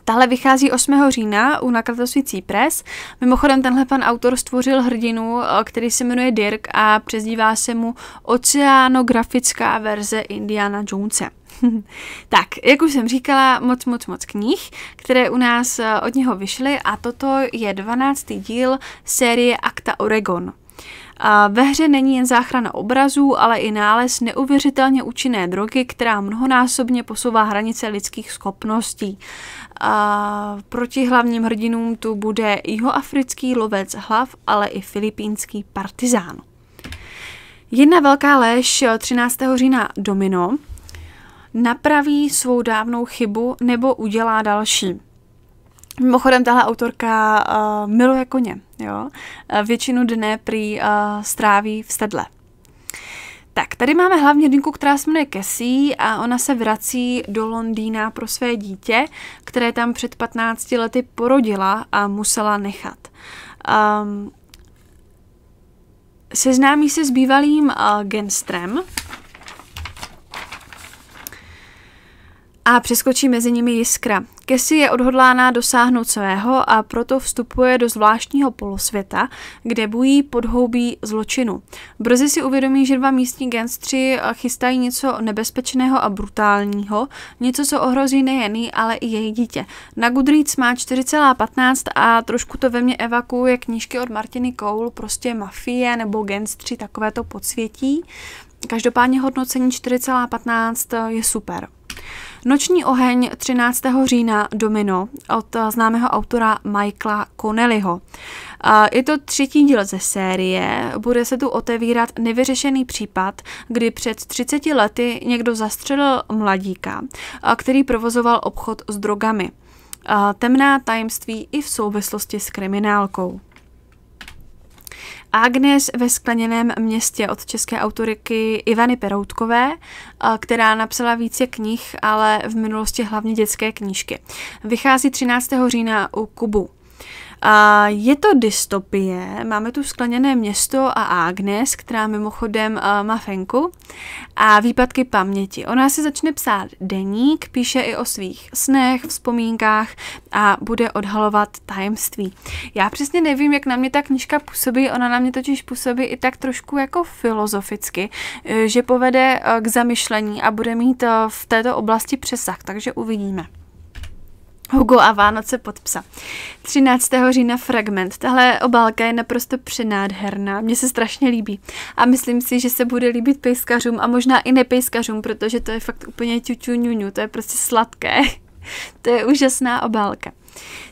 [SPEAKER 1] Tahle vychází 8. října u nakladatelství Cipres. Mimochodem tenhle pan autor stvořil hrdinu, který se jmenuje Dirk a přezdívá se mu oceánografická verze Indiana Jonesa. tak, jak už jsem říkala, moc, moc, moc knih, které u nás eh, od něho vyšly a toto je 12. díl série Akta Oregon. Ve hře není jen záchrana obrazů, ale i nález neuvěřitelně účinné drogy, která mnohonásobně posouvá hranice lidských schopností. Proti hlavním hrdinům tu bude jihoafrický lovec hlav, ale i filipínský partizán. Jedna velká léž 13. Eh, října Domino – napraví svou dávnou chybu nebo udělá další. Mimochodem, tahle autorka uh, miluje koně. Jo? Eh, většinu dne prý uh, stráví v sedle. Tak, tady máme hlavně hrdinku, která se jmenuje Cassie a ona se vrací do Londýna pro své dítě, které tam před 15 lety porodila a musela nechat. Um, seznámí se s bývalým uh, genstrem, a přeskočí mezi nimi jiskra. Cassie je odhodlána dosáhnout svého a proto vstupuje do zvláštního polosvěta, kde bují podhoubí zločinu. Brzy si uvědomí, že dva místní genstři eh, chystají něco nebezpečného a brutálního, něco, co ohrozí nejen jí, ale i její dítě. Na Goodreads má 4,15 a trošku to ve mně evakuuje knížky od Martiny Koul, prostě mafie nebo genstři, takové to podsvětí. Každopádně hodnocení 4,15 eh, je super. Noční oheň 13. října Domino od eh, známého autora Michaela Connellyho. Je to třetí díl ze série, bude se tu otevírat nevyřešený případ, kdy před 30 lety někdo zastřelil mladíka, eh, který provozoval obchod s drogami. Temná tajemství i v souvislosti s kriminálkou. Agnes ve skleněném městě od české autoriky Ivany Peroutkové, která napsala více knih, ale v minulosti hlavně dětské knížky. Vychází 13. října u Kubu. A je to dystopie, máme tu skleněné město a Agnes, která mimochodem eh, má fenku a výpadky paměti. Ona si začne psát deník, píše i o svých snech, vzpomínkách a bude odhalovat tajemství. Já přesně nevím, jak na mě ta knižka působí, ona na mě totiž působí i tak trošku jako filozoficky, eh, že povede eh, k zamyšlení a bude mít v této oblasti přesah, takže uvidíme. Hugo a Vánoce pod psa. 13. října fragment. Tahle obálka je naprosto přenádherná. Mně se strašně líbí. A myslím si, že se bude líbit pejskařům a možná i nepejskařům, protože to je fakt úplně ťuťuňuňu. To je prostě sladké. to je úžasná obálka.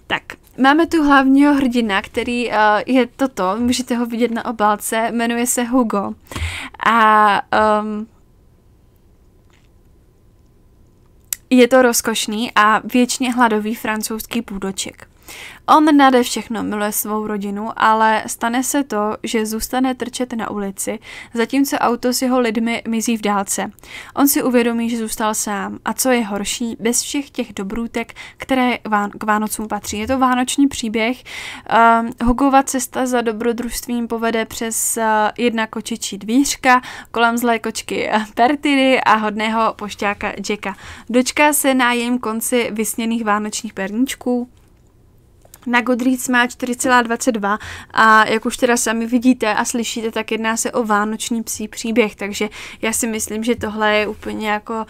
[SPEAKER 1] Tak, máme tu hlavního hrdina, který uh, je toto. Můžete ho vidět na obálce. Jmenuje se Hugo. A... Um, Je to rozkošný a věčně hladový francouzský půdoček. On nade všechno miluje svou rodinu, ale stane se to, že zůstane trčet na ulici, zatímco auto s jeho lidmi mizí v dálce. On si uvědomí, že zůstal sám a co je horší, bez všech těch dobrůtek, které k Vánocům patří. Je to vánoční příběh. Um, Hugova cesta za dobrodružstvím povede přes uh, jedna kočičí dvířka, kolem zlé kočky eh, Pertiny a hodného pošťáka Jacka. Dočká se na jejím konci vysněných vánočních perníčků. Na Goodreads má 4,22 a jak už teda sami vidíte a slyšíte, tak jedná se o vánoční psí příběh, takže já si myslím, že tohle je úplně jako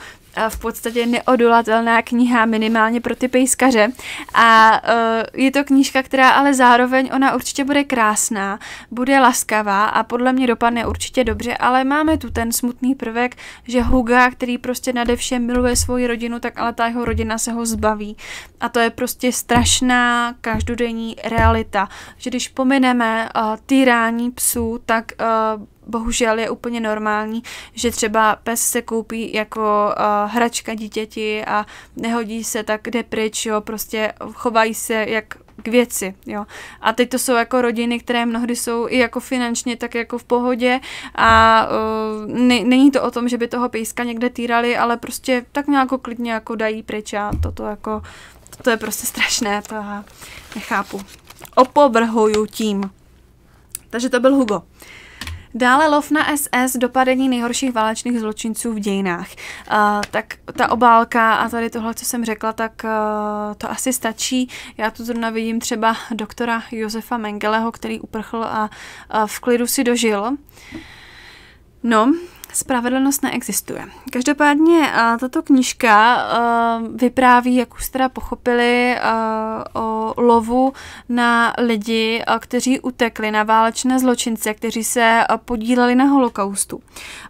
[SPEAKER 1] v podstatě neodolatelná kniha minimálně pro ty pejskaře. A e, je to knížka, která ale zároveň ona určitě bude krásná, bude laskavá a podle mě dopadne určitě dobře, ale máme tu ten smutný prvek, že Huga, který prostě nade všem miluje svoji rodinu, tak ale ta jeho rodina se ho zbaví. A to je prostě strašná každodenní realita, že když pomineme uh, týrání psů, tak uh, bohužel je úplně normální, že třeba pes se koupí jako uh, hračka dítěti a nehodí se tak jde pryč, jo, prostě chovají se jak k věci, jo. A teď to jsou jako rodiny, které mnohdy jsou i jako finančně tak jako v pohodě a uh, ne, není to o tom, že by toho pejska někde týrali, ale prostě tak nějak klidně jako dají pryč a toto jako, to je prostě strašné, to já nechápu. Opovrhuju tím. Takže to byl Hugo. Dále lov na SS, dopadení nejhorších válečných zločinců v dějinách. Uh, tak ta obálka a tady tohle, co jsem řekla, tak uh, to asi stačí. Já tu zrovna vidím třeba doktora Josefa Mengeleho, který uprchl a uh, v klidu si dožil. No, spravedlnost neexistuje. Každopádně eh, tato knížka eh, vypráví, jak už teda pochopili, eh, o lovu na lidi, kteří utekli na válečné zločince, kteří se podíleli na holokaustu.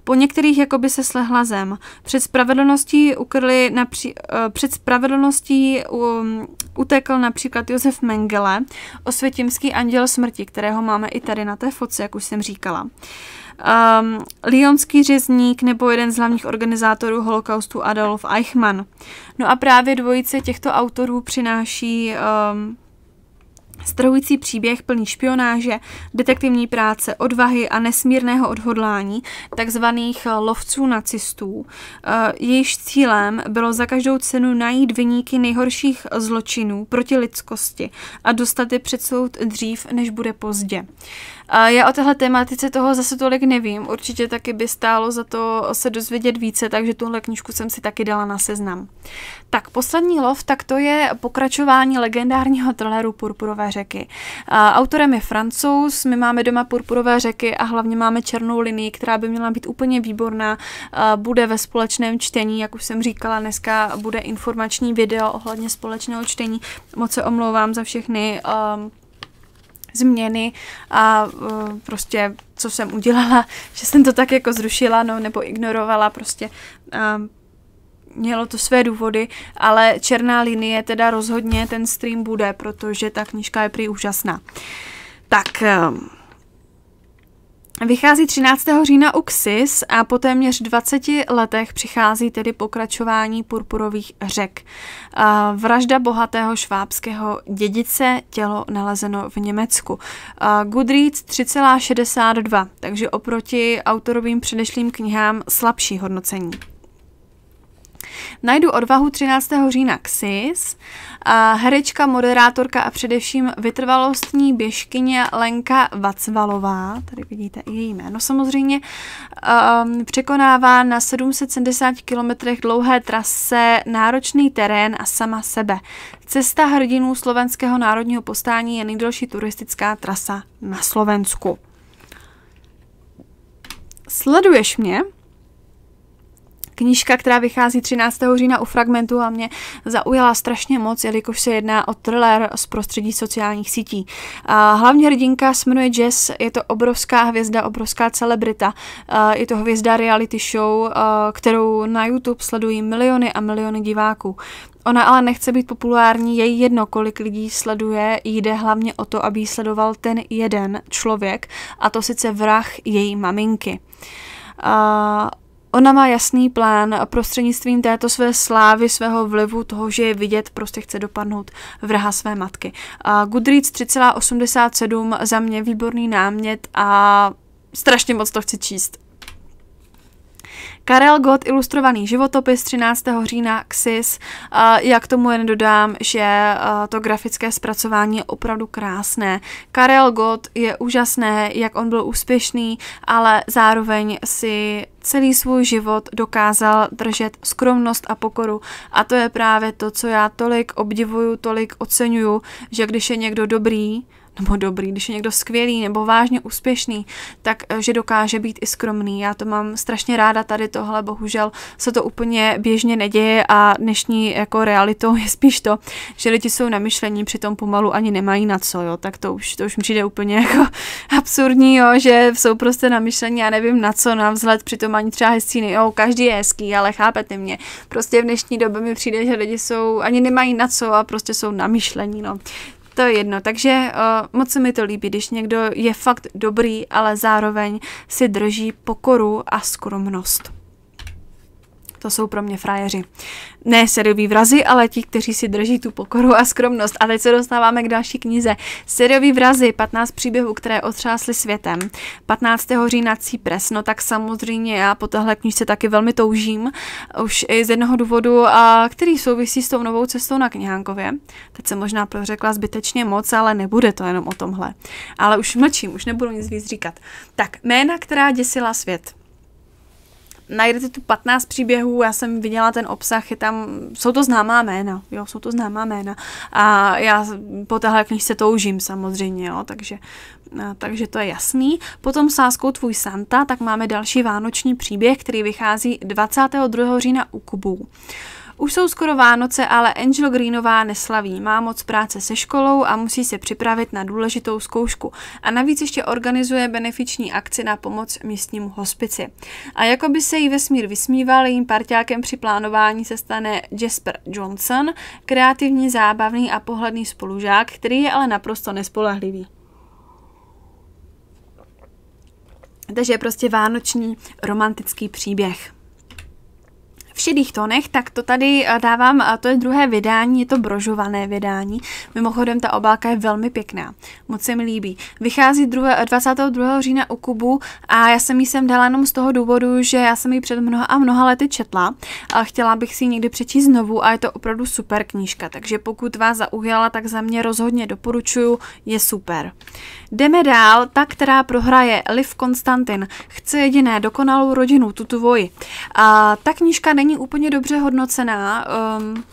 [SPEAKER 1] Po některých jakoby se slehla zem. Před spravedlností ukryli napří, před spravedlností um, utekl například Josef Mengele, osvětímský anděl smrti, kterého máme i tady na té fotce, jak už jsem říkala um, lionský řezník nebo jeden z hlavních organizátorů holokaustu Adolf Eichmann. No a právě dvojice těchto autorů přináší um, Strhující příběh plný špionáže, detektivní práce, odvahy a nesmírného odhodlání takzvaných eh, lovců nacistů. Eh, jejich cílem bylo za každou cenu najít vyníky nejhorších zločinů proti lidskosti a dostat je před soud dřív, než bude pozdě. A já o téhle tématice toho zase tolik nevím. Určitě taky by stálo za to se dozvědět více, takže tuhle knížku jsem si taky dala na seznam. Tak, poslední lov, tak to je pokračování legendárního thrilleru Purpurové řeky. A autorem je francouz, my máme doma Purpurové řeky a hlavně máme Černou linii, která by měla být úplně výborná. A bude ve společném čtení, jak už jsem říkala, dneska bude informační video ohledně společného čtení. Moc se omlouvám za všechny um, změny a e, prostě co jsem udělala, že jsem to tak jako zrušila, no nebo ignorovala prostě. E, mělo to své důvody, ale černá linie teda rozhodně ten stream bude, protože ta knížka je prý úžasná. Tak... E, Vychází 13. října u Xis a po téměř 20 letech přichází tedy pokračování purpurových řek. Vražda bohatého švábského dědice, tělo nalezeno v Německu. Goodreads 3,62, takže oproti autorovým předešlým knihám slabší hodnocení. Najdu odvahu 13. října Xis, herečka, moderátorka a především vytrvalostní běžkyně Lenka Vacvalová, tady vidíte i její jméno samozřejmě, um, překonává na 770 kilometrech dlouhé trase náročný terén a sama sebe. Cesta hrdinů slovenského národního postání je nejdelší turistická trasa na Slovensku. Sleduješ mě? knížka, která vychází 13. října u Fragmentu a mě zaujala strašně moc, jelikož se jedná o thriller z prostředí sociálních sítí. A hlavní hrdinka se jmenuje Jess, je to obrovská hvězda, obrovská celebrita. A je to hvězda reality show, kterou na YouTube sledují miliony a miliony diváků. Ona ale nechce být populární, její jedno, kolik lidí sleduje, jde hlavně o to, aby sledoval ten jeden člověk, a to sice vrah její maminky. Uh, Ona má jasný plán a prostřednictvím této své slávy, svého vlivu, toho, že je vidět, prostě chce dopadnout vraha své matky. Uh, Goodreads 3,87 za mě výborný námět a strašně moc to chci číst. Karel Gott, ilustrovaný životopis 13. října XIS. Jak tomu jen dodám, že to grafické zpracování je opravdu krásné. Karel Gott je úžasné, jak on byl úspěšný, ale zároveň si celý svůj život dokázal držet skromnost a pokoru. A to je právě to, co já tolik obdivuju, tolik oceňuju, že když je někdo dobrý, nebo dobrý, když je někdo skvělý nebo vážně úspěšný, tak eh, že dokáže být i skromný. Já to mám strašně ráda tady tohle, bohužel se to úplně běžně neděje a dnešní jako realitou je spíš to, že lidi jsou na myšlení, přitom pomalu ani nemají na co, jo, tak to už, to už mi přijde úplně jako absurdní, jo, že jsou prostě na myšlení, já nevím na co, na vzhled, přitom ani třeba hezcí, jo, každý je hezký, ale chápete mě. Prostě v dnešní době mi přijde, že lidi jsou, ani nemají na co a prostě jsou myšlení, no to je jedno. Takže uh, moc se mi to líbí, když někdo je fakt dobrý, ale zároveň si drží pokoru a skromnost. To jsou pro mě frajeři. Ne sériový vrazy, ale ti, kteří si drží tu pokoru a skromnost. A teď se dostáváme k další knize. Sériový vrazy, 15 příběhů, které otřásly světem. 15. října Cypress, No tak samozřejmě já po tahle knižce taky velmi toužím. Už i z jednoho důvodu, a který souvisí s tou novou cestou na knihánkově. Teď se možná prořekla zbytečně moc, ale nebude to jenom o tomhle. Ale už mlčím, už nebudu nic víc říkat. Tak, jména, která děsila svět najdete tu 15 příběhů, já jsem viděla ten obsah, je tam, jsou to známá jména, jo, jsou to známá jména a já po téhle knižce toužím samozřejmě, jo, takže, a, takže to je jasný. Potom sáskou tvůj Santa, tak máme další vánoční příběh, který vychází 22. října u Kubu. Už jsou skoro Vánoce, ale Angel Greenová neslaví. Má moc práce se školou a musí se připravit na důležitou zkoušku. A navíc ještě organizuje benefiční akci na pomoc místnímu hospici. A jako by se jí vesmír vysmíval, jejím parťákem při plánování se stane Jasper Johnson, kreativní, zábavný a pohledný spolužák, který je ale naprosto nespolehlivý. Takže je prostě vánoční romantický příběh v šedých tónech, tak to tady eh, dávám, a eh, to je druhé vydání, je to brožované vydání. Mimochodem ta obálka je velmi pěkná, moc se mi líbí. Vychází 22. Eh, října u Kubu a já jsem ji sem dala jenom z toho důvodu, že já jsem ji před mnoha a mnoha lety četla a chtěla bych si ji někdy přečíst znovu a je to opravdu super knížka, takže pokud vás zaujala, tak za mě rozhodně doporučuju, je super. Jdeme dál, ta, která prohraje Liv Konstantin, chce jediné dokonalou rodinu, tu tvoji. A ta knížka není není úplně dobře hodnocená. Um,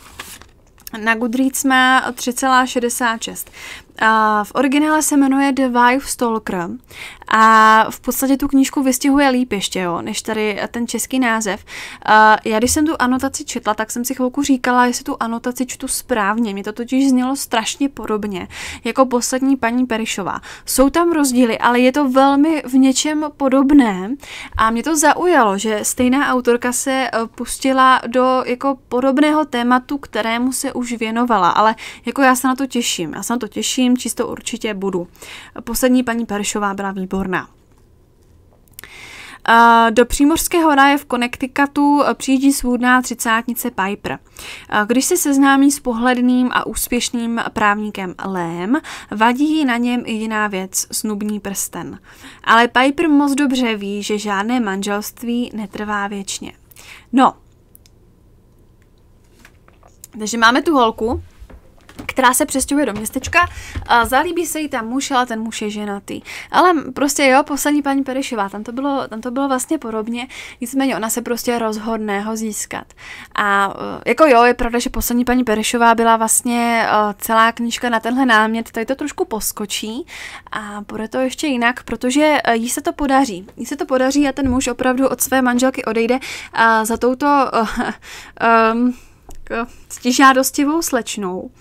[SPEAKER 1] na Goodreads má 3,66. A v originále se jmenuje The Wife Stalker a v podstatě tu knížku vystihuje líp ještě, jo, než tady ten český název. A já když jsem tu anotaci četla, tak jsem si chvilku říkala, jestli tu anotaci čtu správně. Mě to totiž znělo strašně podobně, jako poslední paní Perišová. Jsou tam rozdíly, ale je to velmi v něčem podobné a mě to zaujalo, že stejná autorka se eh, pustila do jako podobného tématu, kterému se už věnovala, ale jako já se na to těším. Já se na to těším, tím čisto určitě budu. Poslední paní Peršová byla výborná. Do Přímořského ráje v Connecticutu eh, přijíždí svůdná třicátnice Piper. Když se seznámí s pohledným a úspěšným právníkem Lém, vadí na něm i jiná věc, snubní prsten. Ale Piper moc dobře ví, že žádné manželství netrvá věčně. No, takže máme tu holku, která se přestěhuje do městečka a zalíbí se jí tam muž, ale ten muž je ženatý. Ale prostě jo, poslední paní Perešová, tam to bylo, tam to bylo vlastně podobně, nicméně ona se prostě rozhodne ho získat. A eh, jako jo, je pravda, že poslední paní Perešová byla vlastně eh, celá knížka na tenhle námět, tady to trošku poskočí a bude to ještě jinak, protože eh, jí se to podaří. Jí se to podaří a ten muž opravdu od své manželky odejde a za touto uh, um, Eh, ctižádostivou slečnou.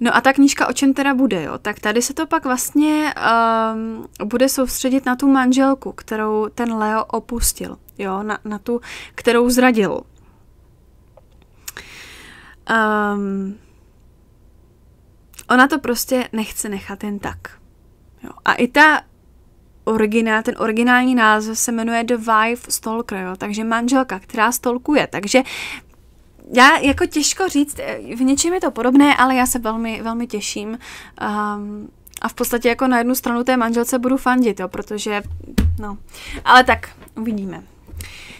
[SPEAKER 1] No a ta knížka o čem teda bude, jo? Tak tady se to pak vlastně um, bude soustředit na tu manželku, kterou ten Leo opustil, jo? Na, na tu, kterou zradil. Um, ona to prostě nechce nechat jen tak. Jo? A i ta originál, ten originální název se jmenuje The Wife Stalker, jo? takže manželka, která stolkuje, Takže já jako těžko říct, eh, v něčem je to podobné, ale já se velmi, velmi těším. Um, a v podstatě jako na jednu stranu té manželce budu fandit, jo, protože, no, ale tak, uvidíme.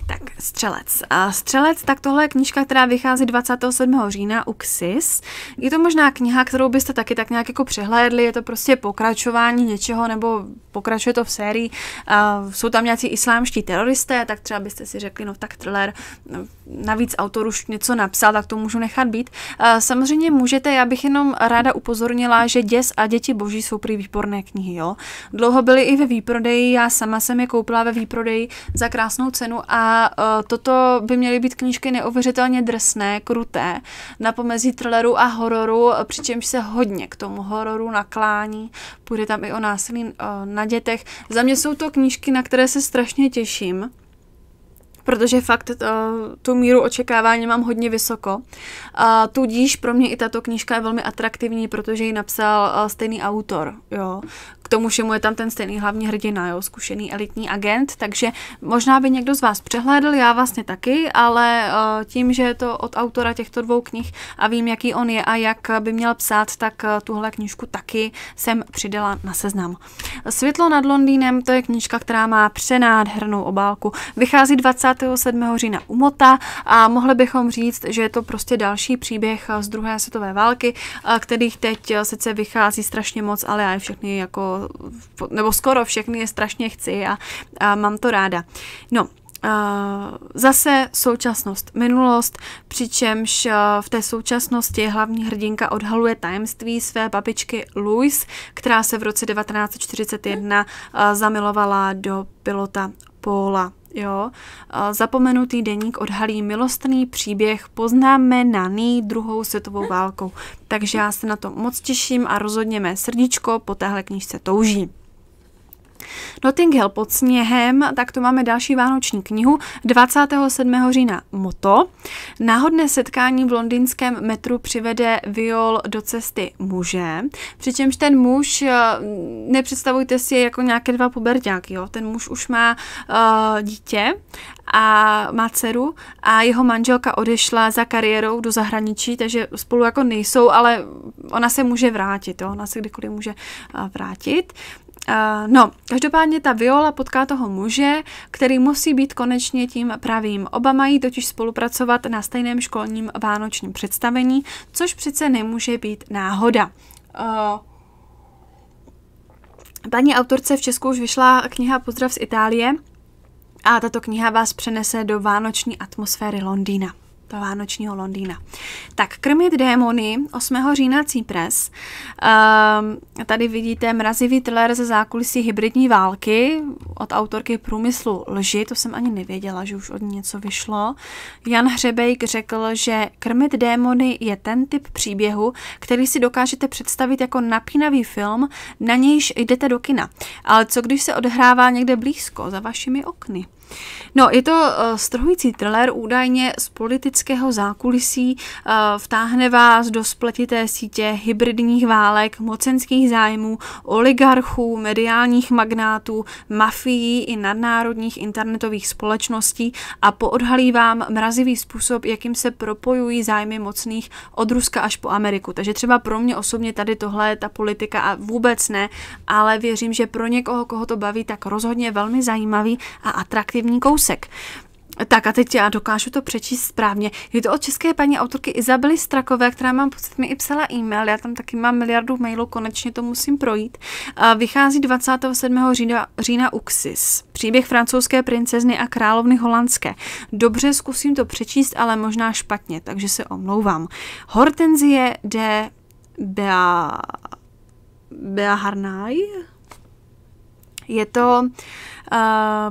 [SPEAKER 1] Tak, Střelec. A Střelec, tak tohle je knížka, která vychází 27. října u XIS. Je to možná kniha, kterou byste taky tak nějak jako přehlédli, je to prostě pokračování něčeho, nebo pokračuje to v sérii. A jsou tam nějací islámští teroristé, tak třeba byste si řekli, no tak thriller, no, navíc autor už něco napsal, tak to můžu nechat být. A samozřejmě můžete, já bych jenom ráda upozornila, že Děs a Děti boží jsou prý výborné knihy, jo. Dlouho byly i ve výprodeji, já sama jsem je koupila ve výprodeji za krásnou cenu a uh, toto by měly být knížky neuvěřitelně drsné, kruté, na pomezí thrilleru a hororu, eh, přičemž se hodně k tomu hororu naklání. Půjde tam i o násilí uh, na dětech. Za mě jsou to knížky, na které se strašně těším protože fakt uh, tu míru očekávání mám hodně vysoko. Uh, tudíž pro mě i tato knížka je velmi atraktivní, protože ji napsal uh, stejný autor, jo, k tomu všemu je tam ten stejný hlavní hrdina, jo, zkušený elitní agent, takže možná by někdo z vás přehlédl, já vlastně taky, ale uh, tím, že je to od autora těchto dvou knih a vím, jaký on je a jak by měl psát, tak uh, tuhle knižku taky jsem přidala na seznam. Světlo nad Londýnem, to je knižka, která má přenádhernou obálku. Vychází 27. října umota a mohli bychom říct, že je to prostě další příběh eh, z druhé světové války, kterých teď sice vychází strašně moc, ale já je všechny jako nebo skoro všechny je strašně chci a, a mám to ráda. No, zase současnost, minulost, přičemž v té současnosti hlavní hrdinka odhaluje tajemství své babičky Louise, která se v roce 1941 zamilovala do pilota Paula Jo. Zapomenutý deník odhalí milostný příběh poznamenaný druhou světovou válkou. Takže já se na to moc těším a rozhodně mé srdíčko po téhle knižce touží. Notting Hill pod sněhem, tak to máme další vánoční knihu, 27. října Moto. Náhodné setkání v londýnském metru přivede Viol do cesty muže, přičemž ten muž, eh, nepředstavujte si jako nějaké dva puberťáky, jo? ten muž už má uh, dítě a má dceru a jeho manželka odešla za kariérou do zahraničí, takže spolu jako nejsou, ale ona se může vrátit, jo? ona se kdykoliv může eh, vrátit. Uh, no, každopádně ta Viola potká toho muže, který musí být konečně tím pravým. Oba mají totiž spolupracovat na stejném školním vánočním představení, což přece nemůže být náhoda. Uh, Paní autorce v Česku už vyšla kniha Pozdrav z Itálie a tato kniha vás přenese do vánoční atmosféry Londýna do vánočního Londýna. Tak, krmit démony, 8. října Cypress. Um, ehm, tady vidíte mrazivý thriller ze zákulisí hybridní války od autorky Průmyslu lži, to jsem ani nevěděla, že už od ní něco vyšlo. Jan Hřebejk řekl, že krmit démony je ten typ příběhu, který si dokážete představit jako napínavý film, na nějž jdete do kina. Ale co když se odhrává někde blízko, za vašimi okny? No, je to uh, strhující thriller údajně z politického zákulisí. Uh, vtáhne vás do spletité sítě hybridních válek, mocenských zájmů, oligarchů, mediálních magnátů, mafií i nadnárodních internetových společností a poodhalí vám mrazivý způsob, jakým se propojují zájmy mocných od Ruska až po Ameriku. Takže třeba pro mě osobně tady tohle je ta politika a vůbec ne, ale věřím, že pro někoho, koho to baví, tak rozhodně velmi zajímavý a atraktivní detektivní kousek. Tak a teď já dokážu to přečíst správně. Je to od české paní autorky Izabely Strakové, která mám pocit mi i psala e-mail, já tam taky mám miliardu mailů, konečně to musím projít. A vychází 27. října, října Uxis. Příběh francouzské princezny a královny holandské. Dobře, zkusím to přečíst, ale možná špatně, takže se omlouvám. Hortenzie de Bea... Bea Harnay? Je to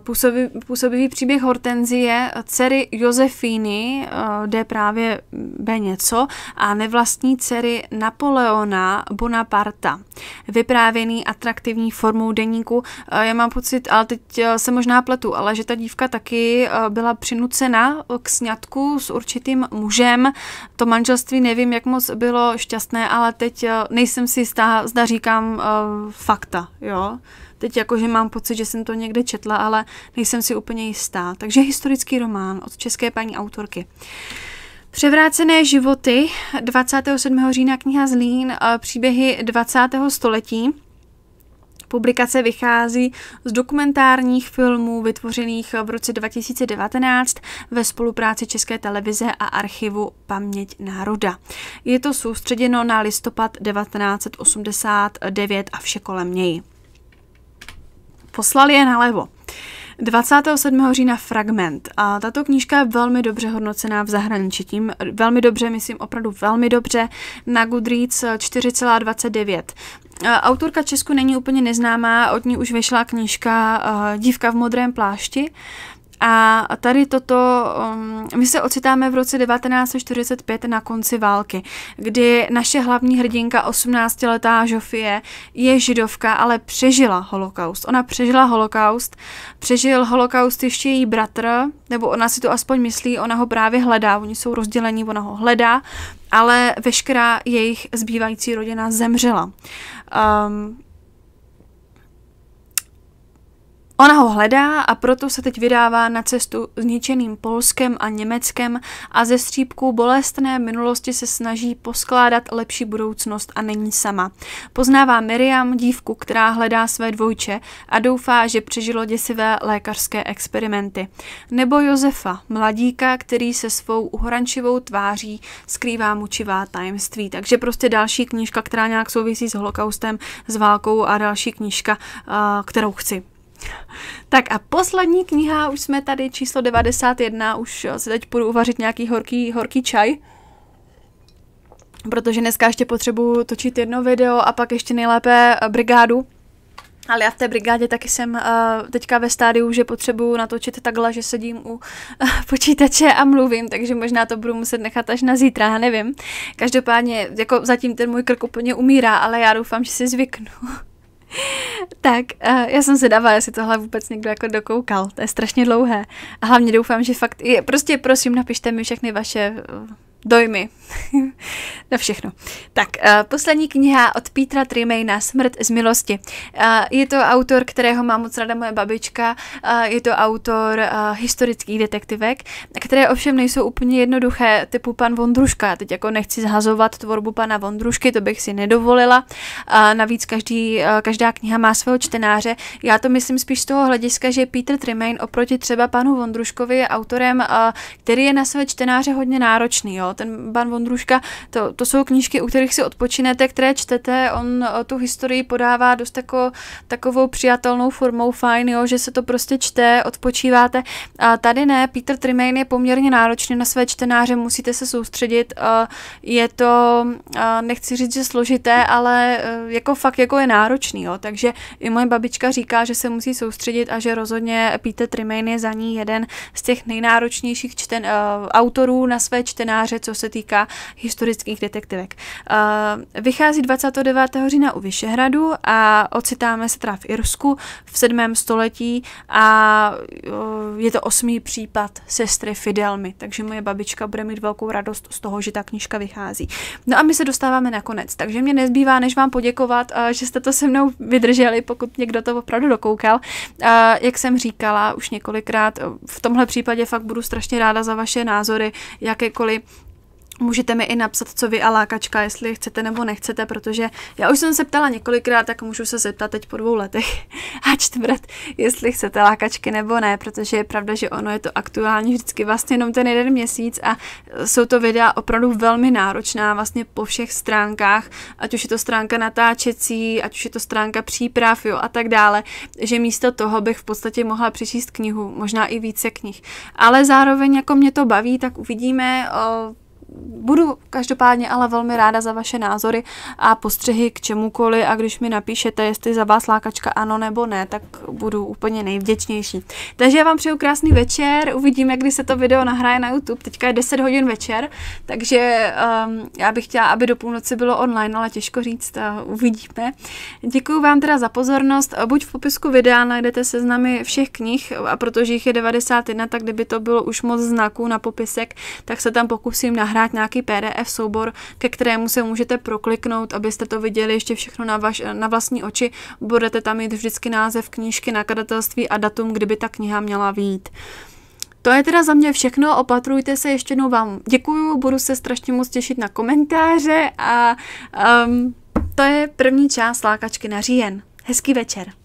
[SPEAKER 1] Působivý, působivý příběh Hortenzie, dcery Josefíny, eh, jde právě B něco, a nevlastní dcery Napoleona Bonaparta. Vyprávěný atraktivní formou deníku. Eh, já mám pocit, ale teď eh, se možná pletu, ale že ta dívka taky byla přinucena k sňatku s určitým mužem. To manželství nevím, jak moc bylo šťastné, ale teď nejsem si jistá, zda říkám fakta, jo. Teď jakože mám pocit, že jsem to někde četla, ale nejsem si úplně jistá. Takže historický román od české paní autorky. Převrácené životy 27. října kniha Zlín, eh, příběhy 20. století. Publikace vychází z dokumentárních filmů vytvořených v roce 2019 ve spolupráci České televize a archivu Paměť národa. Je to soustředěno na listopad 1989 a vše kolem něj poslali je nalevo. 27. října Fragment. A tato knížka je velmi dobře hodnocená v zahraničí. Tím velmi dobře, myslím opravdu velmi dobře, na Goodreads 4,29. Autorka Česku není úplně neznámá, od ní už vyšla knížka eh, Dívka v modrém plášti. A tady toto, um, my se ocitáme v roce 1945 na konci války, kdy naše hlavní hrdinka, 18-letá Žofie, je židovka, ale přežila holokaust. Ona přežila holokaust, přežil holokaust ještě její bratr, nebo ona si to aspoň myslí, ona ho právě hledá, oni jsou rozdělení, ona ho hledá, ale veškerá jejich zbývající rodina zemřela. Um, Ona ho hledá a proto se teď vydává na cestu zničeným Polskem a Německem a ze střípků bolestné minulosti se snaží poskládat lepší budoucnost a není sama. Poznává Miriam, dívku, která hledá své dvojče a doufá, že přežilo děsivé lékařské experimenty. Nebo Josefa, mladíka, který se svou uhrančivou tváří skrývá mučivá tajemství. Takže prostě další knížka, která nějak souvisí s holokaustem, s válkou a další knížka, kterou chci Tak a poslední kniha, už jsme tady číslo 91, už se teď půjdu uvařit nějaký horký, horký čaj. Protože dneska ještě potřebuju točit jedno video a pak ještě nejlépe eh, brigádu. Ale já v té brigádě taky jsem uh, teďka ve stádiu, že potřebuju natočit takhle, že sedím u uh, počítače a mluvím, takže možná to budu muset nechat až na zítra, nevím. Každopádně, jako zatím ten můj krk úplně umírá, ale já doufám, že si zvyknu. tak, eh, já jsem se dávala, jestli tohle vůbec někdo jako dokoukal. To je strašně dlouhé. A hlavně doufám, že fakt... Je, prostě prosím, napište mi všechny vaše eh, dojmy. na všechno. Tak, uh, poslední kniha od Petra Trimejna, Smrt z milosti. Uh, je to autor, kterého má moc rada moje babička, uh, je to autor uh, historických detektivek, které ovšem nejsou úplně jednoduché, typu pan Vondruška. teď jako nechci zhazovat tvorbu pana Vondrušky, to bych si nedovolila. Uh, navíc každý, uh, každá kniha má svého čtenáře. Já to myslím spíš z toho hlediska, že Peter Trimejn oproti třeba panu Vondruškovi je autorem, uh, který je na své čtenáře hodně náročný. Jo? ten Ban Vondruška, to, to jsou knížky, u kterých si odpočinete, které čtete, on eh, tu historii podává dost jako, takovou přijatelnou formou, fajn, jo, že se to prostě čte, odpočíváte. A tady ne, Peter Trimane je poměrně náročný na své čtenáře, musíte se soustředit, eh, je to, eh, nechci říct, že složité, ale jako fakt jako je náročný, jo, takže i moje babička říká, že se musí soustředit a že rozhodně Peter Trimane je za ní jeden z těch nejnáročnějších čten, autorů na své čtenáře, co se týká historických detektivek. Eh, vychází 29. října u Vyšehradu a ocitáme se teda v Irsku v 7. století a eh, je to osmý případ sestry Fidelmy, takže moje babička bude mít velkou radost z toho, že ta knižka vychází. No a my se dostáváme na konec, takže mě nezbývá, než vám poděkovat, eh, že jste to se mnou vydrželi, pokud někdo to opravdu dokoukal. Jak jsem říkala už několikrát, v tomhle případě fakt budu strašně ráda za vaše názory, jakékoliv Můžete mi i napsat, co vy a lákačka, jestli chcete nebo nechcete, protože já už jsem se ptala několikrát, tak můžu se zeptat teď po dvou letech a čtvrt, jestli chcete lákačky nebo ne, protože je pravda, že ono je to aktuální vždycky vlastně jenom ten jeden měsíc a jsou to videa opravdu velmi náročná vlastně po všech stránkách, ať už je to stránka natáčecí, ať už je to stránka příprav, jo a tak dále, že místo toho bych v podstatě mohla přečíst knihu, možná i více knih. Ale zároveň jako mě to baví, tak uvidíme, o, budu každopádně ale velmi ráda za vaše názory a postřehy k čemukoli a když mi napíšete, jestli za vás lákačka ano nebo ne, tak budu úplně nejvděčnější. Takže já vám přeju krásný večer, uvidíme, kdy se to video nahraje na YouTube. Teďka je 10 hodin večer, takže um, já bych chtěla, aby do půlnoci bylo online, ale těžko říct, uh, uvidíme. Děkuji vám teda za pozornost. Buď v popisku videa najdete seznamy všech knih, a protože jich je 91, tak kdyby to bylo už moc znaků na popisek, tak se tam pokusím nahrát dát nějaký PDF soubor, ke kterému se můžete prokliknout, abyste to viděli ještě všechno na, vaš, na vlastní oči. Budete tam mít vždycky název knížky, nakladatelství a datum, kdyby ta kniha měla výjít. To je teda za mě všechno, opatrujte se, ještě jednou vám děkuju, budu se strašně moc těšit na komentáře a um, to je první část Lákačky na říjen. Hezký večer.